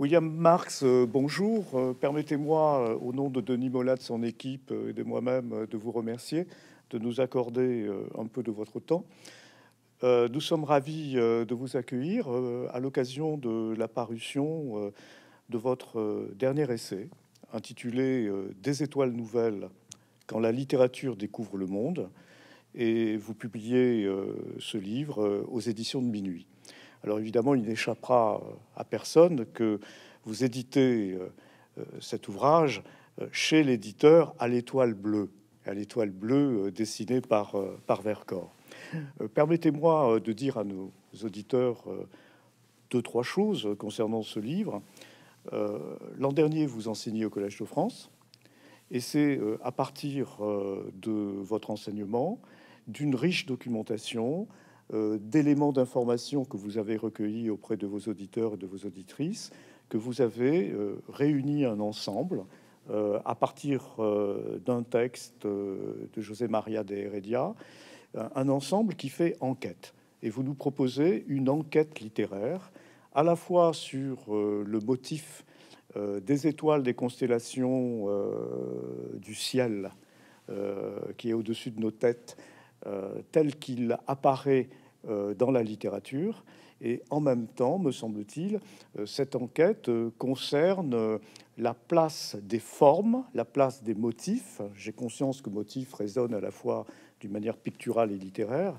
William Marx, euh, bonjour. Euh, permettez-moi, euh, au nom de Denis Mola, de son équipe et de moi-même, de vous remercier de nous accorder un peu de votre temps. Nous sommes ravis de vous accueillir à l'occasion de la parution de votre dernier essai intitulé Des étoiles nouvelles quand la littérature découvre le monde. Et vous publiez ce livre aux éditions de minuit. Alors évidemment, il n'échappera euh, à personne que vous éditez euh, euh, cet ouvrage chez l'éditeur à l'étoile bleue, à l'étoile bleue dessinée par, par Vercors. Permettez-moi de dire à nos auditeurs deux, trois choses concernant ce livre. L'an dernier, vous enseignez au Collège de France, et c'est à partir de votre enseignement, d'une riche documentation, euh, d'éléments d'information que vous avez recueillis auprès de vos auditeurs et de vos auditrices, que vous avez euh, réuni un ensemble euh, à partir d'un texte de José Maria de Heredia, un ensemble qui fait enquête. Et vous nous proposez une enquête littéraire, à la fois sur le motif des étoiles, des constellations, du ciel qui est au-dessus de nos têtes, euh, tel qu'il apparaît euh, dans la littérature. Et en même temps, me semble-t-il, euh, cette enquête concerne la place des formes, la place des motifs. J'ai conscience que motif résonne à la fois d'une manière picturale et littéraire.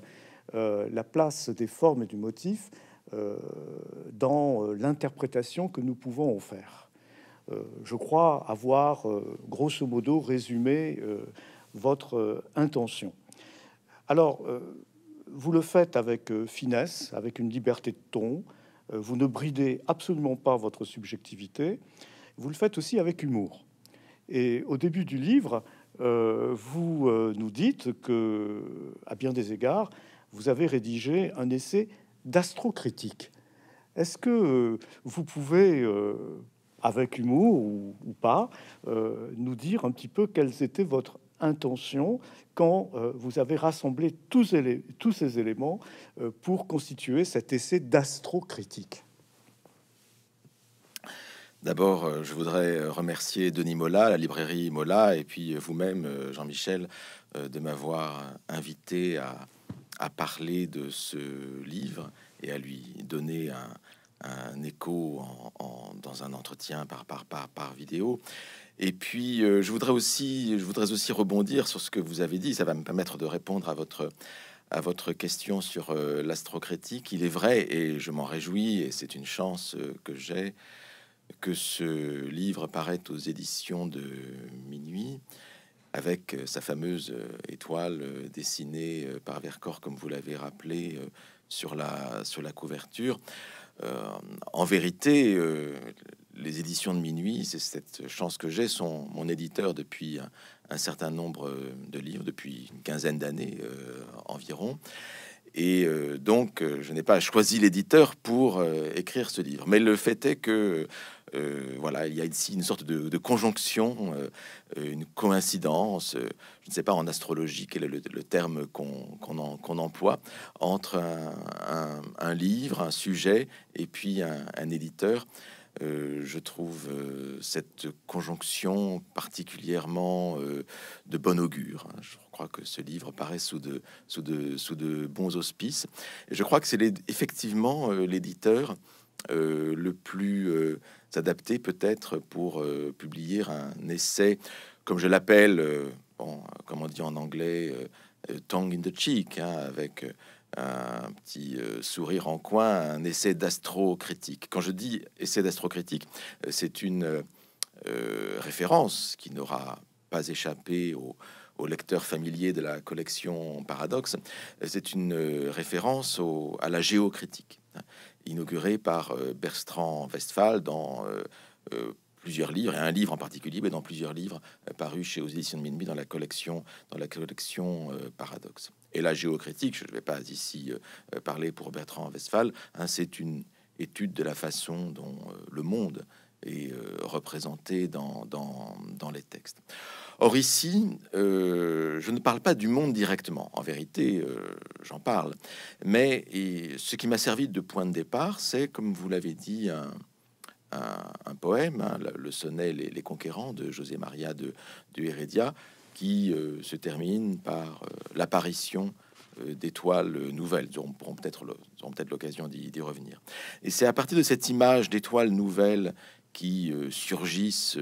la place des formes et du motif dans l'interprétation que nous pouvons en faire. je crois avoir grosso modo résumé votre intention. Alors, euh, vous le faites avec euh, finesse, avec une liberté de ton. Euh, vous ne bridez absolument pas votre subjectivité. Vous le faites aussi avec humour. Et au début du livre, vous nous dites que, à bien des égards, vous avez rédigé un essai d'astrocritique. Est-ce que vous pouvez avec humour ou, pas, nous dire un petit peu quels étaient votre intention quand euh, vous avez rassemblé tous, tous ces éléments euh, pour constituer cet essai d'astrocritique D'abord, euh, je voudrais remercier Denis Mola, la librairie Mola, et puis vous-même, Jean-Michel, de m'avoir invité à, parler de ce livre et à lui donner un, écho dans un entretien par, par, par, par vidéo. Et puis, euh, je voudrais aussi, je voudrais aussi rebondir sur ce que vous avez dit. Ça va me permettre de répondre à votre à votre question sur euh, l'astrocrétique. Il est vrai, et je m'en réjouis, et c'est une chance euh, que j'ai, que ce livre paraît aux éditions de Minuit, avec euh, sa fameuse étoile dessinée par Vercors, comme vous l'avez rappelé, sur la, sur la couverture. en vérité, les éditions de minuit, c'est cette chance que j'ai, sont mon éditeur depuis un, certain nombre de livres, depuis une quinzaine d'années euh, environ. Et euh, donc, euh, je n'ai pas choisi l'éditeur pour écrire ce livre. Mais le fait est que, voilà, il y a ici une sorte de, conjonction, une coïncidence, je ne sais pas en astrologie quel est le, terme qu'on emploie, entre un, un, livre, un sujet et puis un, éditeur. Euh, je trouve euh, cette conjonction particulièrement euh, de bon augure. Hein. Je crois que ce livre paraît sous de, sous de, sous de bons auspices. je crois que c'est effectivement l'éditeur le plus adapté peut-être pour publier un essai, comme je l'appelle, bon, comme on dit en anglais, tongue in the cheek, hein, avec un petit euh, sourire en coin, un essai d'astrocritique. Quand je dis essai d'astrocritique, euh, c'est une euh, référence qui n'aura pas échappé aux lecteurs familiers familier de la collection Paradoxe. C'est une référence au, à la géocritique, hein, inaugurée par Bertrand Westphal dans plusieurs livres, et un livre en particulier, mais dans plusieurs livres euh, parus chez aux éditions de Minmi dans la collection, dans la collection euh, Paradoxe. Et la géocritique, je ne vais pas ici euh, parler pour Bertrand Westphal, hein, c'est une étude de la façon dont le monde est représenté dans, dans, dans les textes. Or ici, je ne parle pas du monde directement, en vérité, j'en parle, mais ce qui m'a servi de point de départ, c'est, comme vous l'avez dit, un, un, poème, hein, le sonnet les, les, Conquérants de José Maria de, de Heredia, qui euh, se termine par euh, l'apparition euh, d'étoiles nouvelles. Nous aurons peut-être peut l'occasion d'y revenir. Et c'est à partir de cette image d'étoiles nouvelles qui surgissent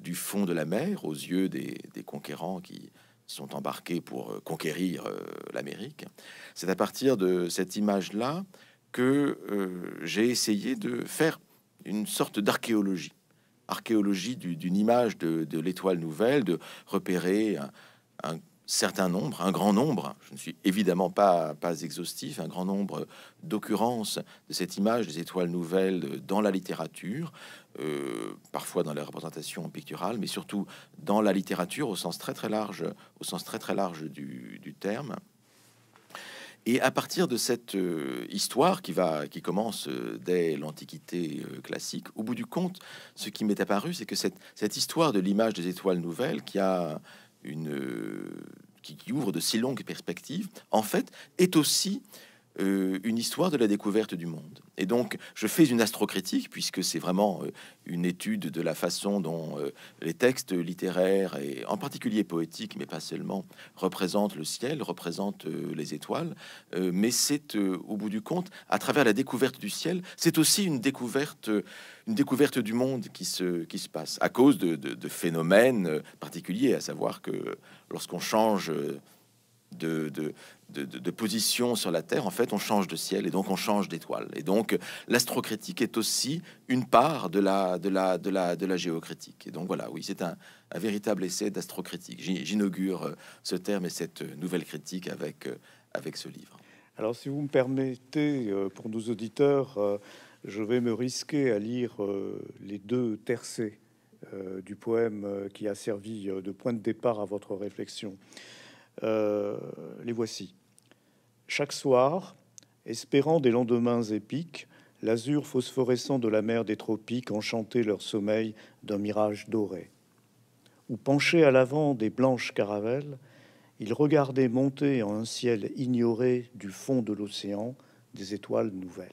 du fond de la mer aux yeux des, des conquérants qui sont embarqués pour conquérir l'Amérique. C'est à partir de cette image-là que j'ai essayé de faire une sorte d'archéologie, archéologie d'une image de, l'étoile nouvelle, de repérer un, certain nombre, un grand nombre, je ne suis évidemment pas, pas exhaustif, un grand nombre d'occurrences de cette image des étoiles nouvelles dans la littérature, euh, parfois dans les représentations picturales, mais surtout dans la littérature au sens très très large, au sens très très large du terme. Et à partir de cette euh, histoire qui, va, qui commence euh, dès l'Antiquité euh, classique, au bout du compte, ce qui m'est apparu, c'est que cette, histoire de l'image des étoiles nouvelles qui a une... qui ouvre de si longues perspectives, en fait, est aussi euh, une histoire de la découverte du monde. Et donc, je fais une astrocritique, puisque c'est vraiment euh, une étude de la façon dont euh, les textes littéraires, et en particulier poétiques, mais pas seulement, représentent le ciel, représentent les étoiles. mais c'est, au bout du compte, à travers la découverte du ciel, c'est aussi une découverte, une découverte du monde qui se, qui se passe, à cause de phénomènes particuliers, à savoir que lorsqu'on change de, de, position sur la Terre, en fait, on change de ciel et donc on change d'étoile. Et donc, l'astrocritique est aussi une part de la, de la, de la, de la géocritique. Et donc, voilà, oui, c'est un, véritable essai d'astrocritique. J'inaugure euh, ce terme et cette euh, nouvelle critique avec, euh, avec ce livre. Alors, si vous me permettez, pour nos auditeurs, je vais me risquer à lire les deux tercets du poème qui a servi de point de départ à votre réflexion. Euh, les voici. Chaque soir, espérant des lendemains épiques, l'azur phosphorescent de la mer des tropiques enchantait leur sommeil d'un mirage doré. Ou penchés à l'avant des blanches caravelles, ils regardaient monter en un ciel ignoré du fond de l'océan des étoiles nouvelles.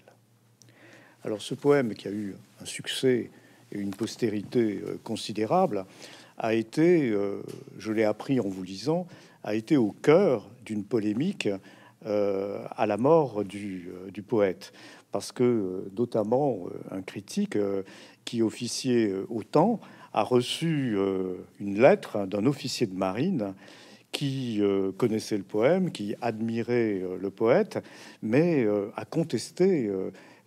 Alors ce poème, qui a eu un succès et une postérité euh, considérable, a été, euh, je l'ai appris en vous lisant, a été au cœur d'une polémique euh, à la mort du, euh, poète. Parce que, euh, notamment, un critique qui officiait au temps a reçu une lettre hein, d'un officier de marine qui connaissait le poème, qui admirait le poète, mais a contesté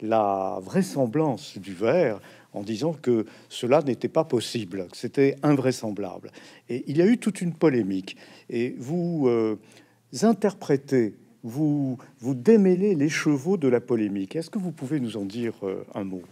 la vraisemblance du vers en disant que cela n'était pas possible, que c'était invraisemblable. Et il y a eu toute une polémique. Et vous euh, interprétez, vous, vous démêlez les chevaux de la polémique. Est-ce que vous pouvez nous en dire euh, un mot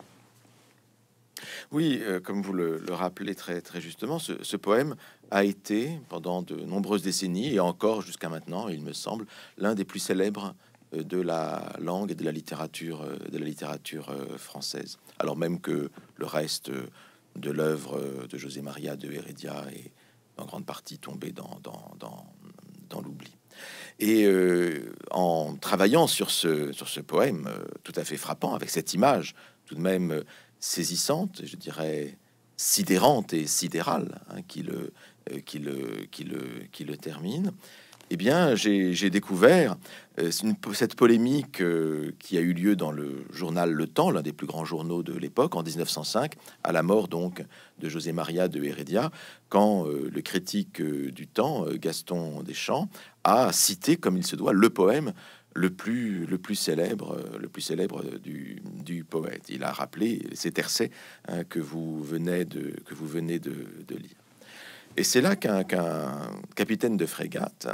oui, euh, comme vous le, rappelez très, très justement, ce, poème a été pendant de nombreuses décennies et encore jusqu'à maintenant, il me semble, l'un des plus célèbres de la langue et de la littérature, de la littérature française. Alors même que le reste de l'œuvre de José Maria de Heredia est en grande partie tombé dans, l'oubli. Et euh, en travaillant sur ce, poème euh, tout à fait frappant, avec cette image tout de même euh, saisissante, je dirais sidérante et sidérale, hein, qui le termine, eh bien, j'ai découvert euh, cette polémique euh, qui a eu lieu dans le journal Le Temps, l'un des plus grands journaux de l'époque, en 1905, à la mort donc de José Maria de Heredia, quand euh, le critique du Temps, Gaston Deschamps, a cité, comme il se doit, le poème le plus, le plus célèbre, le plus célèbre du, poète. Il a rappelé ces tercets hein, que vous venez de, que vous de lire. Et c'est là qu'un capitaine de frégate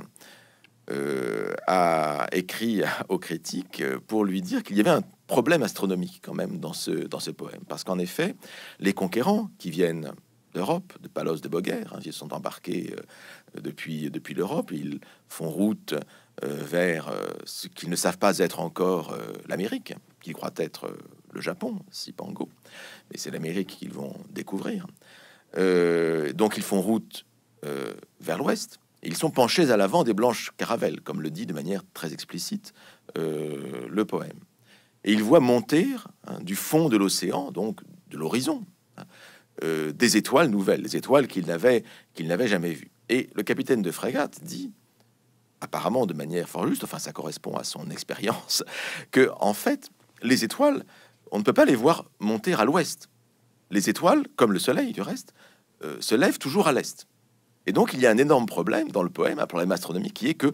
euh, a écrit aux critiques euh, pour lui dire qu'il y avait un problème astronomique quand même dans ce, dans poème. Parce qu'en effet, les conquérants qui viennent d'Europe, de Palos de Boguerre, hein, ils sont embarqués euh, depuis, l'Europe, ils font route vers ce qu'ils ne savent pas être encore l'Amérique, qu'ils croient être le Japon, Sipango. Mais c'est l'Amérique qu'ils vont découvrir. Euh, donc ils font route euh, vers l'ouest. Ils sont penchés à l'avant des blanches caravelles, comme le dit de manière très explicite euh, le poème. Et ils voient monter hein, du fond de l'océan, donc de l'horizon, hein, des étoiles nouvelles, des étoiles qu'ils n'avaient jamais vues. Et le capitaine de frégate dit, apparemment de manière fort juste, enfin ça correspond à son expérience, que en fait les étoiles, on ne peut pas les voir monter à l'ouest les étoiles, comme le soleil du reste, euh, se lèvent toujours à l'est. Et donc, il y a un énorme problème dans le poème, un problème astronomique, qui est que,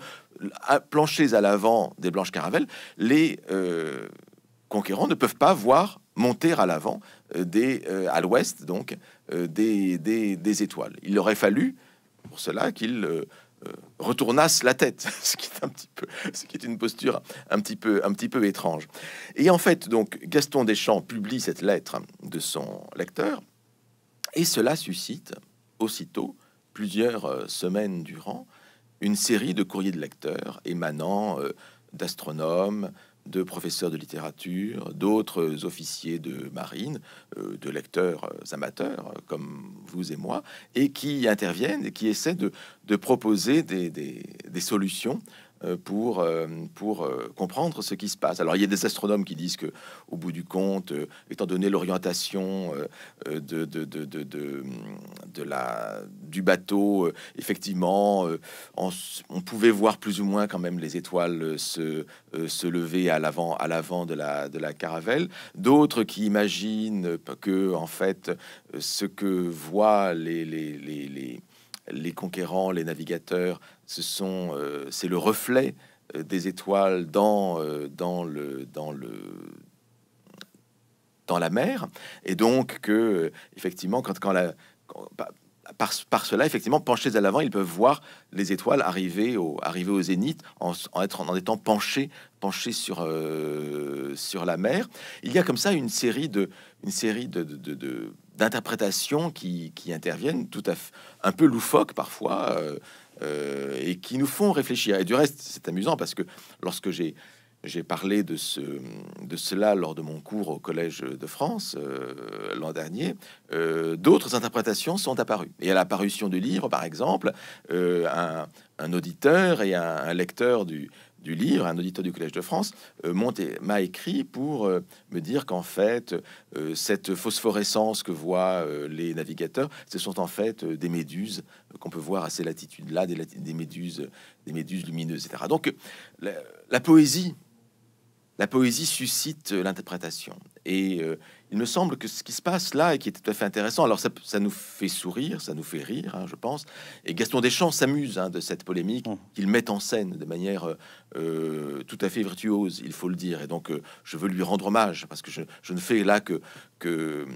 à, planchés à l'avant des Blanches Caravelles, les euh, conquérants ne peuvent pas voir monter à l'avant, euh, des à l'ouest donc, des, des, des, étoiles. Il aurait fallu, pour cela, qu'ils euh, retournasse la tête, ce qui est un petit peu, ce qui est une posture un petit peu, un petit peu étrange. Et en fait, donc Gaston Deschamps publie cette lettre de son lecteur, et cela suscite aussitôt, plusieurs euh, semaines durant, une série de courriers de lecteurs émanant euh, d'astronomes, de professeurs de littérature, d'autres officiers de marine, euh, de lecteurs euh, amateurs euh, comme vous et moi, et qui interviennent et qui essaient de, proposer des, des, des solutions euh, pour, euh, pour euh, comprendre ce qui se passe. Alors il y a des astronomes qui disent que, au bout du compte, étant donné l'orientation de, de, de, de, de la, du bateau, effectivement, on, pouvait voir plus ou moins quand même les étoiles se, se lever à l'avant à l'avant de la, de la caravelle. D'autres qui imaginent que en fait ce que voient les, les, les, les les conquérants, les navigateurs ce sont, euh, c'est le reflet euh, des étoiles dans, euh, dans, le, dans, le, dans la mer. Et donc, que, effectivement, quand, quand la. par, par, cela, effectivement, penchés à l'avant, ils peuvent voir les étoiles arriver au, arriver au zénith en, en, être, en étant penchés, penchés sur, sur la mer. Il y a comme ça une série de, une série de, de, de d'interprétations qui, qui, interviennent, tout à fait, un peu loufoque parfois. Euh, et qui nous font réfléchir. Et du reste, c'est amusant parce que lorsque j'ai parlé de, cela lors de mon cours au Collège de France euh, l'an dernier. Euh, d'autres interprétations sont apparues. Et à la parution du livre, par exemple, un, auditeur et un lecteur du, du livre, un auditeur du Collège de France euh, m'a écrit pour euh, me dire qu'en fait, euh, cette phosphorescence que voient les navigateurs, ce sont en fait des méduses qu'on peut voir à ces latitudes-là, des, méduses, des méduses lumineuses, etc. Donc, la poésie, la poésie suscite l'interprétation. Et euh, il me semble que ce qui se passe là et qui est tout à fait intéressant, alors ça, nous fait sourire, ça nous fait rire, hein, je pense. Et Gaston Deschamps s'amuse hein, de cette polémique mmh. qu'il met en scène de manière euh, euh, tout à fait virtuose, il faut le dire. Et donc, je veux lui rendre hommage parce que je, ne fais là que, que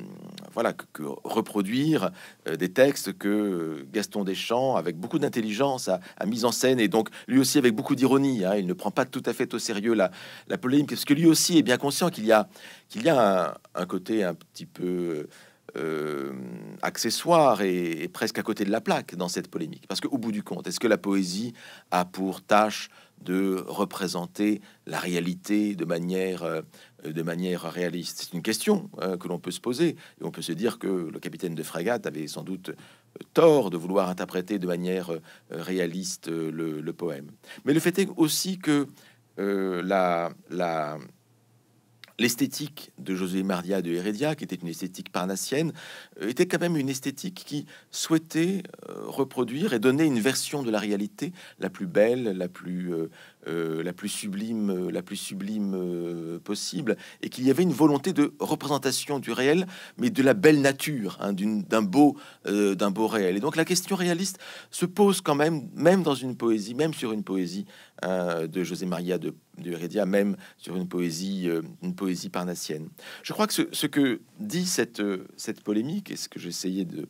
voilà que, reproduire des textes que Gaston Deschamps, avec beaucoup d'intelligence, a, mis en scène et donc lui aussi avec beaucoup d'ironie. Hein, il ne prend pas tout à fait au sérieux la, la polémique parce que lui aussi est bien conscient qu'il y a qu'il y a un, côté un petit peu euh, accessoire et, presque à côté de la plaque dans cette polémique. Parce qu'au bout du compte, est-ce que la poésie a pour tâche de représenter la réalité de manière, euh, de manière réaliste C'est une question euh, que l'on peut se poser. Et on peut se dire que le capitaine de frégate avait sans doute tort de vouloir interpréter de manière réaliste le, le, poème. Mais le fait est aussi que la, la L'esthétique de José Maria de Heredia, qui était une esthétique parnassienne, euh, était quand même une esthétique qui souhaitait euh, reproduire et donner une version de la réalité la plus belle, la plus euh, euh, la plus sublime, euh, la plus sublime euh, possible, et qu'il y avait une volonté de représentation du réel, mais de la belle nature, hein, d'un beau, d'un beau réel. Et donc la question réaliste se pose quand même, même dans une poésie, même sur une poésie de José Maria de, de Heredia, même sur une poésie, une poésie parnassienne. Je crois que ce, que dit cette, cette polémique, et ce que j'essayais de,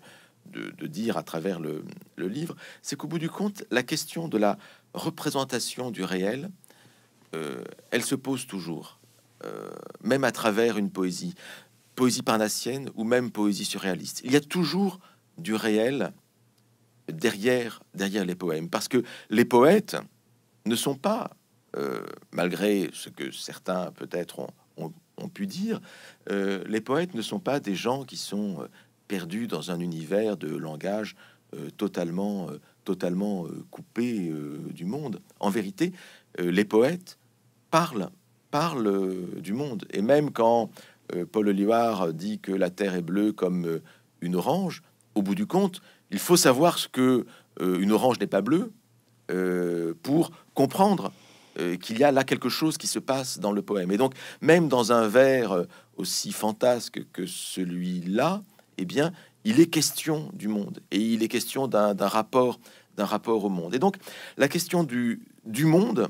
de, de, dire à travers le, le livre, c'est qu'au bout du compte, la question de la représentation du réel, euh, elle se pose toujours, euh, même à travers une poésie, poésie parnassienne ou même poésie surréaliste. Il y a toujours du réel derrière, derrière les poèmes, parce que les poètes ne sont pas, euh, malgré ce que certains peut-être ont, pu dire, les poètes ne sont pas des gens qui sont perdus dans un univers de langage totalement totalement euh, coupé euh, du monde. En vérité, euh, les poètes parlent, parlent du monde. Et même quand Paul Olivard dit que la terre est bleue comme une orange, au bout du compte, il faut savoir ce que une orange n'est pas bleue pour comprendre qu'il y a là quelque chose qui se passe dans le poème. Et donc, même dans un vers aussi fantasque que celui-là, eh bien, il est question du monde et il est question d'un rapport, d'un rapport au monde. Et donc, la question du, du monde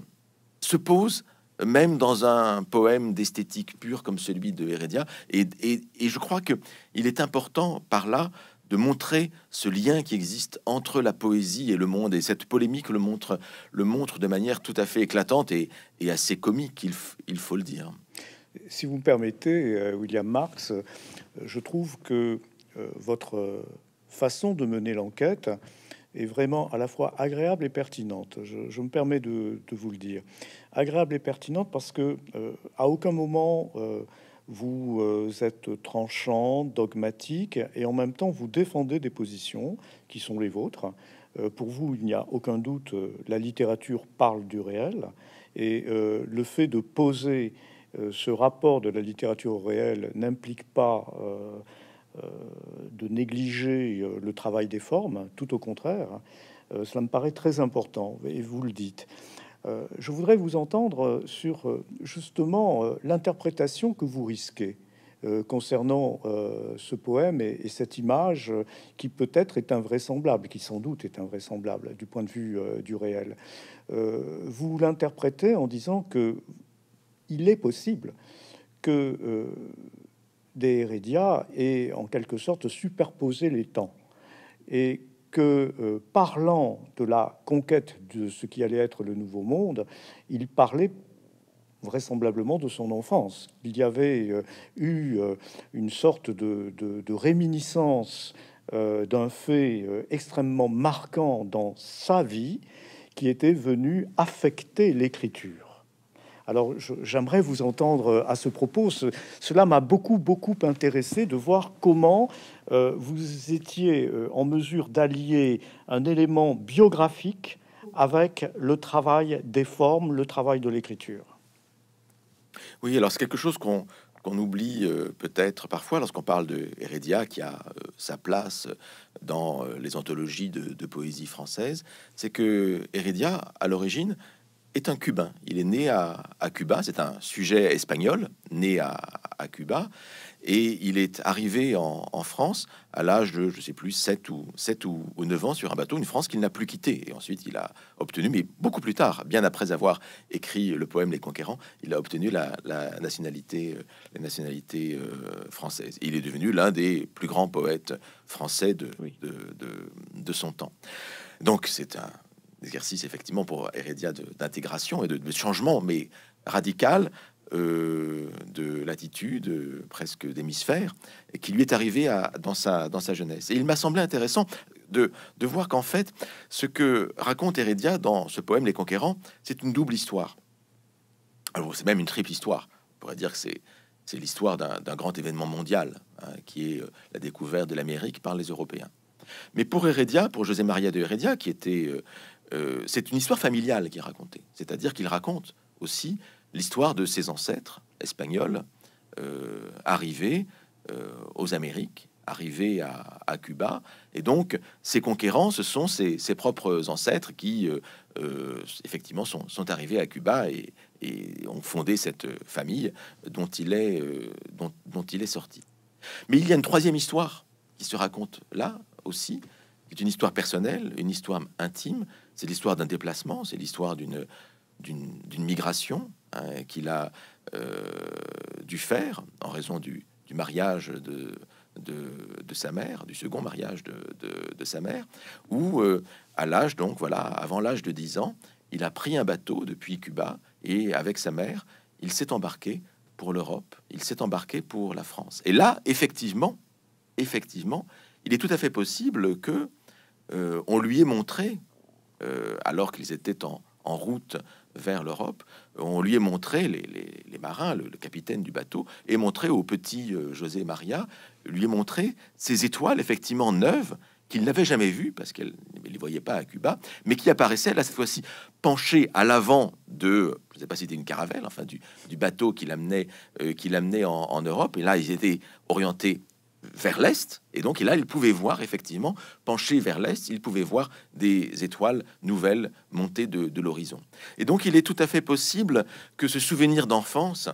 se pose même dans un poème d'esthétique pure comme celui de Heredia. Et, et, et, je crois que il est important par là de montrer ce lien qui existe entre la poésie et le monde. Et cette polémique le montre, le montre de manière tout à fait éclatante et, et assez comique, il, il, faut le dire. Si vous me permettez, euh, William Marx, euh, je trouve que euh, votre euh, façon de mener l'enquête est vraiment à la fois agréable et pertinente. Je, me permets de, vous le dire. Agréable et pertinente parce que euh, à aucun moment vous êtes tranchant, dogmatique, et en même temps vous défendez des positions qui sont les vôtres. pour vous, il n'y a aucun doute, la littérature parle du réel, et le fait de poser ce rapport de la littérature au réel n'implique pas euh, de négliger euh, le travail des formes, hein, tout au contraire. Hein, euh, cela me paraît très important, et vous le dites. Je voudrais vous entendre sur justement l'interprétation que vous risquez concernant ce poème et cette image qui peut-être est invraisemblable, qui sans doute est invraisemblable du point de vue du réel. Vous l'interprétez en disant que il est possible que des Hérédia et en quelque sorte superposer les temps. Et que euh, parlant de la conquête de ce qui allait être le nouveau monde, il parlait vraisemblablement de son enfance. Il y avait euh, eu euh, une sorte de réminiscence d'un fait extrêmement marquant dans sa vie qui était venu affecter l'écriture. Alors j'aimerais vous entendre euh, à ce propos. cela m'a beaucoup, beaucoup intéressé de voir comment euh, vous étiez euh, en mesure d'allier un élément biographique avec le travail des formes, le travail de l'écriture. Oui, alors c'est quelque chose qu'on oublie peut-être parfois lorsqu'on parle de Heredia, qui a sa place dans les anthologies de, poésie française, c'est que Heredia, à l'origine, est un Cubain. Il est né à, Cuba, c'est un sujet espagnol, né à, Cuba, et il est arrivé en, France à l'âge de, je sais plus, 7 ou, 7 ou, 9 ans sur un bateau, une France qu'il n'a plus quittée. Et ensuite, il a obtenu, mais beaucoup plus tard, bien après avoir écrit le poème Les Conquérants, il a obtenu la, nationalité, la nationalité euh, euh, française. Il est devenu l'un des plus grands poètes français de, de, de, de son temps. Donc, c'est un exercice effectivement pour Heredia d'intégration et de, changement, mais radical euh, de latitude, euh, presque d'hémisphère qui lui est arrivé à, dans, sa, dans sa jeunesse. Et il m'a semblé intéressant de, voir qu'en fait, ce que raconte Heredia dans ce poème Les Conquérants, c'est une double histoire. c'est même une triple histoire. On pourrait dire que c'est c'est l'histoire d'un grand événement mondial, hein, qui est euh, la découverte de l'Amérique par les Européens. Mais pour Heredia, pour José Maria de Heredia, qui était euh, c'est une histoire familiale qui est racontée. C'est-à-dire qu'il raconte aussi l'histoire de ses ancêtres espagnols euh, arrivés euh, aux Amériques, arrivés à, Cuba. Et donc, ses conquérants, ce sont ses, propres ancêtres qui, effectivement, sont, arrivés à Cuba et, ont fondé cette famille dont il, est, dont il est sorti. Mais il y a une troisième histoire qui se raconte là aussi, qui est une histoire personnelle, une histoire intime, c'est l'histoire d'un déplacement, c'est l'histoire d'une d'une migration hein, qu'il a euh, dû faire en raison du, du mariage de, de, sa mère, du second mariage de, sa mère, où euh, à l'âge, donc voilà, avant l'âge de 10 ans, il a pris un bateau depuis Cuba et avec sa mère, il s'est embarqué pour l'Europe, il s'est embarqué pour la France. Et là, effectivement, effectivement, il est tout à fait possible que euh, on lui ait montré euh, alors qu'ils étaient en, route vers l'Europe, on lui est montré, les, marins, le, capitaine du bateau, et montré au petit euh, José Maria, lui est montré ces étoiles effectivement neuves qu'il n'avait jamais vues parce qu'elle ne les voyait pas à Cuba, mais qui apparaissaient là cette fois-ci penchées à l'avant de, je ne sais pas si c'était une caravelle, enfin du, bateau euh, qui l'amenait en, en Europe, et là ils étaient orientés vers l'est, et donc là, il pouvait voir effectivement, pencher vers l'est, il pouvait voir des étoiles nouvelles monter de, l'horizon. Et donc, il est tout à fait possible que ce souvenir d'enfance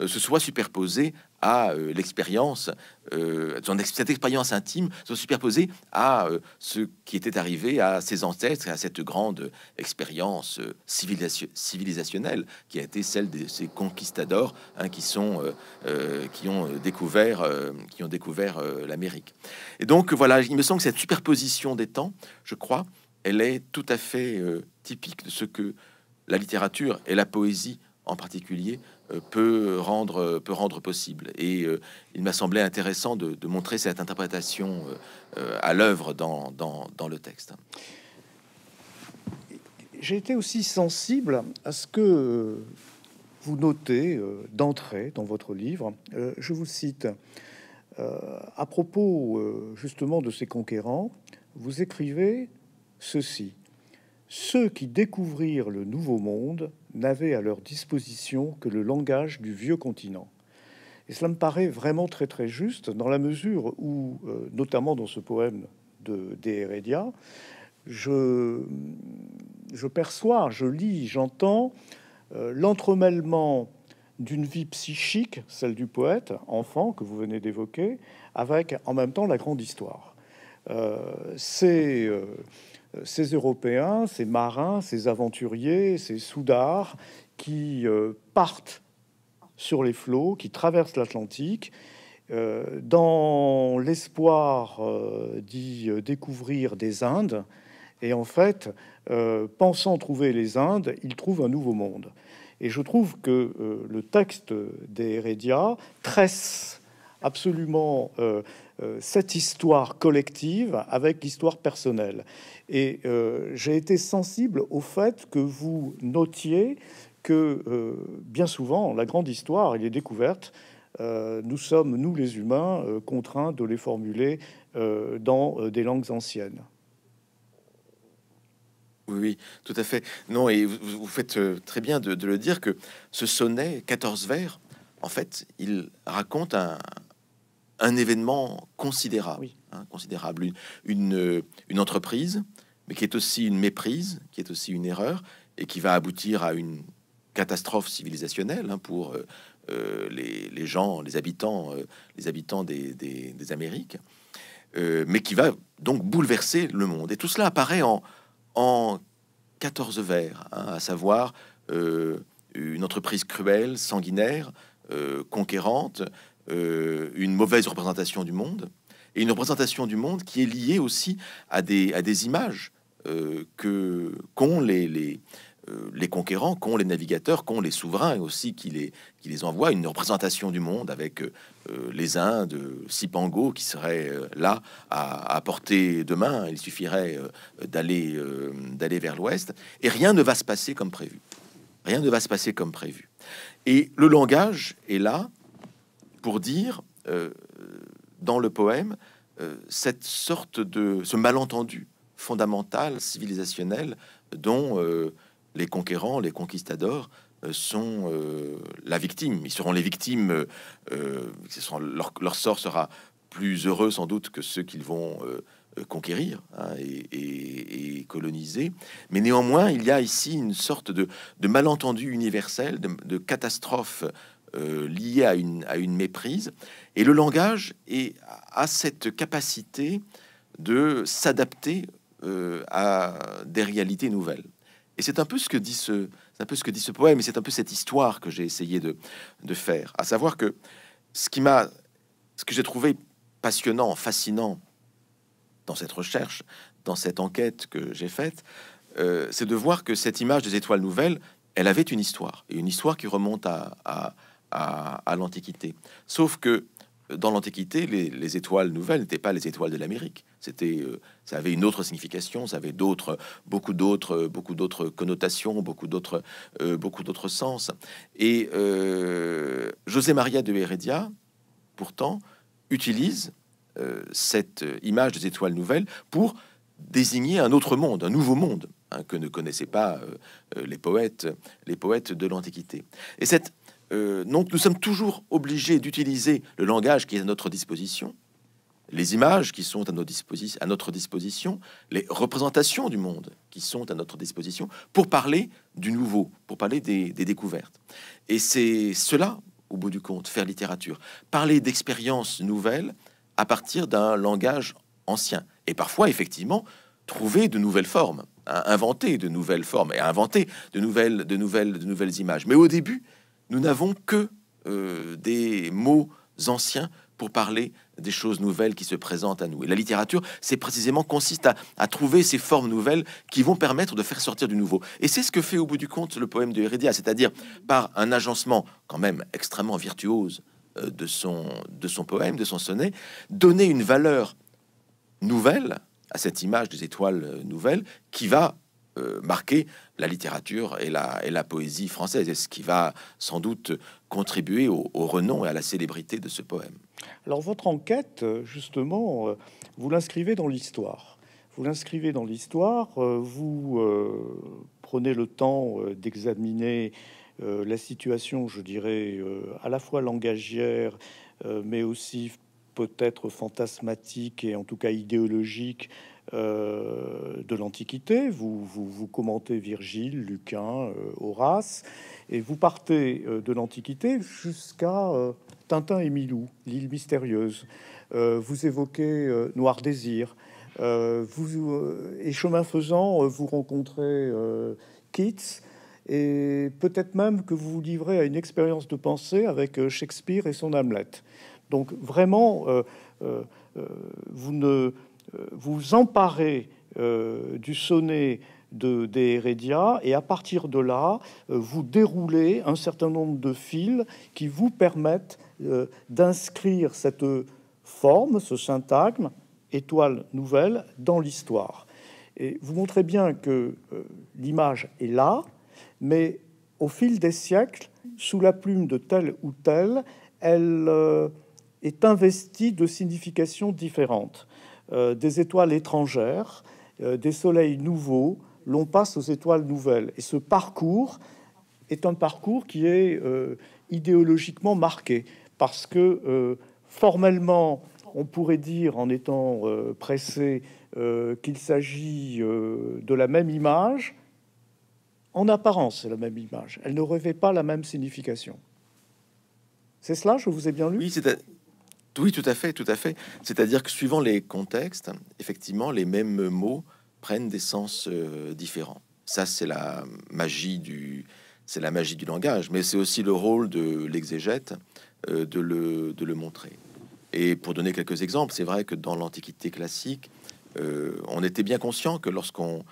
euh, se soit superposé à euh, l'expérience, euh, cette expérience intime se superposées à euh, ce qui était arrivé à ses ancêtres et à cette grande expérience civilisationnelle qui a été celle de ces conquistadors hein, qui qui ont découvert qui ont découvert l'Amérique. Et donc voilà, il me semble que cette superposition des temps, je crois, elle est tout à fait typique de ce que la littérature et la poésie en particulier euh, peut rendre, possible. Et euh, il m'a semblé intéressant de, montrer cette interprétation euh, à l'œuvre dans, le texte. J'ai été aussi sensible à ce que vous notez d'entrée dans votre livre. je vous cite. à propos justement de ces conquérants, vous écrivez ceci. Ceux qui découvrirent le nouveau monde n'avaient à leur disposition que le langage du vieux continent. Et cela me paraît vraiment très très juste dans la mesure où, euh, notamment dans ce poème de, je, perçois, je lis, j'entends euh, l'entremêlement d'une vie psychique, celle du poète, enfant, que vous venez d'évoquer, avec en même temps la grande histoire. Euh, c'est euh, ces Européens, ces marins, ces aventuriers, ces soudards qui euh, partent sur les flots, qui traversent l'Atlantique, euh, dans l'espoir d'y découvrir des Indes. Et en fait, pensant trouver les Indes, ils trouvent un nouveau monde. Et je trouve que le texte des Hérédia tresse absolument euh, euh, cette histoire collective avec l'histoire personnelle. Et euh, j'ai été sensible au fait que vous notiez que bien souvent, la grande histoire et les découvertes, nous sommes, nous les humains, contraints de les formuler dans des langues anciennes. Oui, oui, tout à fait. Non, et vous, faites très bien de, le dire que ce sonnet, 14 vers, en fait, il raconte un, un événement considérable, hein, considérable, une, euh, une, entreprise, mais qui est aussi une méprise, qui est aussi une erreur, et qui va aboutir à une catastrophe civilisationnelle hein, pour euh, euh, les, gens, les habitants, les habitants des, Amériques, mais qui va donc bouleverser le monde. Et tout cela apparaît en, en 14 vers, hein, à savoir une entreprise cruelle, sanguinaire, conquérante, euh, une mauvaise représentation du monde, et une représentation du monde qui est liée aussi à des, images euh, que qu'ont euh, les, conquérants, qu'ont les navigateurs, qu'ont les souverains aussi qui les, envoient, une représentation du monde avec les Indes, Sipango qui serait là à, porter demain, il suffirait d'aller d'aller vers l'ouest, et rien ne va se passer comme prévu. Rien ne va se passer comme prévu. Et le langage est là pour dire euh, dans le poème euh, cette sorte de ce malentendu fondamental civilisationnel dont euh, les conquérants, les conquistadors sont la victime. Ils seront les victimes. leur, leur, sort sera plus heureux sans doute que ceux qu'ils vont conquérir hein, et, coloniser. Mais néanmoins, il y a ici une sorte de, malentendu universel, de catastrophe euh, lié à une, à une méprise. Et le langage est, a cette capacité de s'adapter euh, à des réalités nouvelles. Et c'est un peu ce que dit ce, un peu ce que dit ce poème, et c'est un peu cette histoire que j'ai essayé de, de faire, à savoir que ce qui m'a, ce que j'ai trouvé passionnant, fascinant dans cette recherche, dans cette enquête que j'ai faite, euh, c'est de voir que cette image des étoiles nouvelles, elle avait une histoire, et une histoire qui remonte à à, l'Antiquité. Sauf que euh, dans l'Antiquité, les, étoiles nouvelles n'étaient pas les étoiles de l'Amérique. C'était, euh, ça avait une autre signification, ça avait d'autres, beaucoup d'autres, euh, beaucoup d'autres connotations, beaucoup d'autres, beaucoup d'autres sens. Et José Maria de Heredia, pourtant, utilise cette image des étoiles nouvelles pour désigner un autre monde, un nouveau monde hein, que ne connaissaient pas les poètes, les poètes de l'Antiquité. Et cette euh, donc, nous sommes toujours obligés d'utiliser le langage qui est à notre disposition, les images qui sont à, notre disposition, les représentations du monde qui sont à notre disposition, pour parler du nouveau, pour parler des, découvertes. Et c'est cela, au bout du compte, faire littérature, parler d'expériences nouvelles à partir d'un langage ancien. Et parfois, effectivement, trouver de nouvelles formes, hein, inventer de nouvelles formes et inventer de nouvelles, de nouvelles images. Mais au début, nous n'avons que euh, des mots anciens pour parler des choses nouvelles qui se présentent à nous. Et la littérature, c'est précisément consiste à, trouver ces formes nouvelles qui vont permettre de faire sortir du nouveau. Et c'est ce que fait au bout du compte le poème de Heredia, c'est-à-dire par un agencement quand même extrêmement virtuose euh, de son, de son poème, de son sonnet, donner une valeur nouvelle à cette image des étoiles euh, nouvelles qui va euh, marquer marqué la littérature et la, et poésie française, et ce qui va sans doute contribuer au, renom et à la célébrité de ce poème. Alors votre enquête, euh, justement, euh, vous l'inscrivez dans l'histoire. Vous l'inscrivez dans l'histoire, vous prenez le temps d'examiner la situation, je dirais, à la fois langagière, mais aussi peut-être fantasmatique et en tout cas idéologique euh, de l'Antiquité, vous, vous, commentez Virgile, Lucain, euh, Horace, et vous partez euh, de l'Antiquité jusqu'à Tintin et Milou, l'île mystérieuse. vous évoquez Noir Désir. vous, et chemin faisant, vous rencontrez Keats et peut-être même que vous vous livrez à une expérience de pensée avec Shakespeare et son Hamlet. Donc vraiment, vous ne vous emparez euh, du sonnet de, des Heredia, et à partir de là, euh, vous déroulez un certain nombre de fils qui vous permettent euh, d'inscrire cette forme, ce syntagme, étoile nouvelle, dans l'histoire. Et vous montrez bien que l'image est là, mais au fil des siècles, sous la plume de tel ou tel, elle est investie de significations différentes. Euh, des étoiles étrangères, euh, des soleils nouveaux, l'on passe aux étoiles nouvelles. Et ce parcours est un parcours qui est euh, idéologiquement marqué, parce que formellement, on pourrait dire, en étant pressé, qu'il s'agit de la même image. En apparence, c'est la même image. Elle ne revêt pas la même signification. C'est cela, je vous ai bien lu Oui, oui, tout à fait, tout à fait. C'est-à-dire que suivant les contextes, effectivement, les mêmes mots prennent des sens euh, différents. Ça, c'est la magie du, c'est la magie du langage, mais c'est aussi le rôle de l'exégète euh, de, le, montrer. Et pour donner quelques exemples, c'est vrai que dans l'Antiquité classique, euh, on était bien conscient que lorsqu'on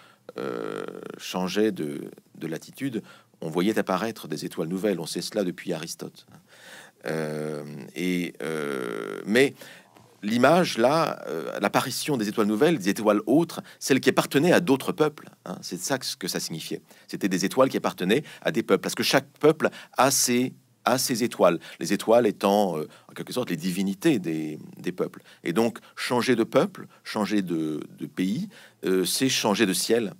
changeait de, de latitude, on voyait apparaître des étoiles nouvelles. On sait cela depuis Aristote. Euh, et, euh, mais l'image là, euh, l'apparition des étoiles nouvelles, des étoiles autres, celles qui appartenaient à d'autres peuples. Hein, c'est ça que ça signifiait. C'était des étoiles qui appartenaient à des peuples, parce que chaque peuple a ses ses étoiles, les étoiles étant en quelque sorte les divinités des, peuples. Et donc changer de peuple, changer de, pays, c'est changer de ciel,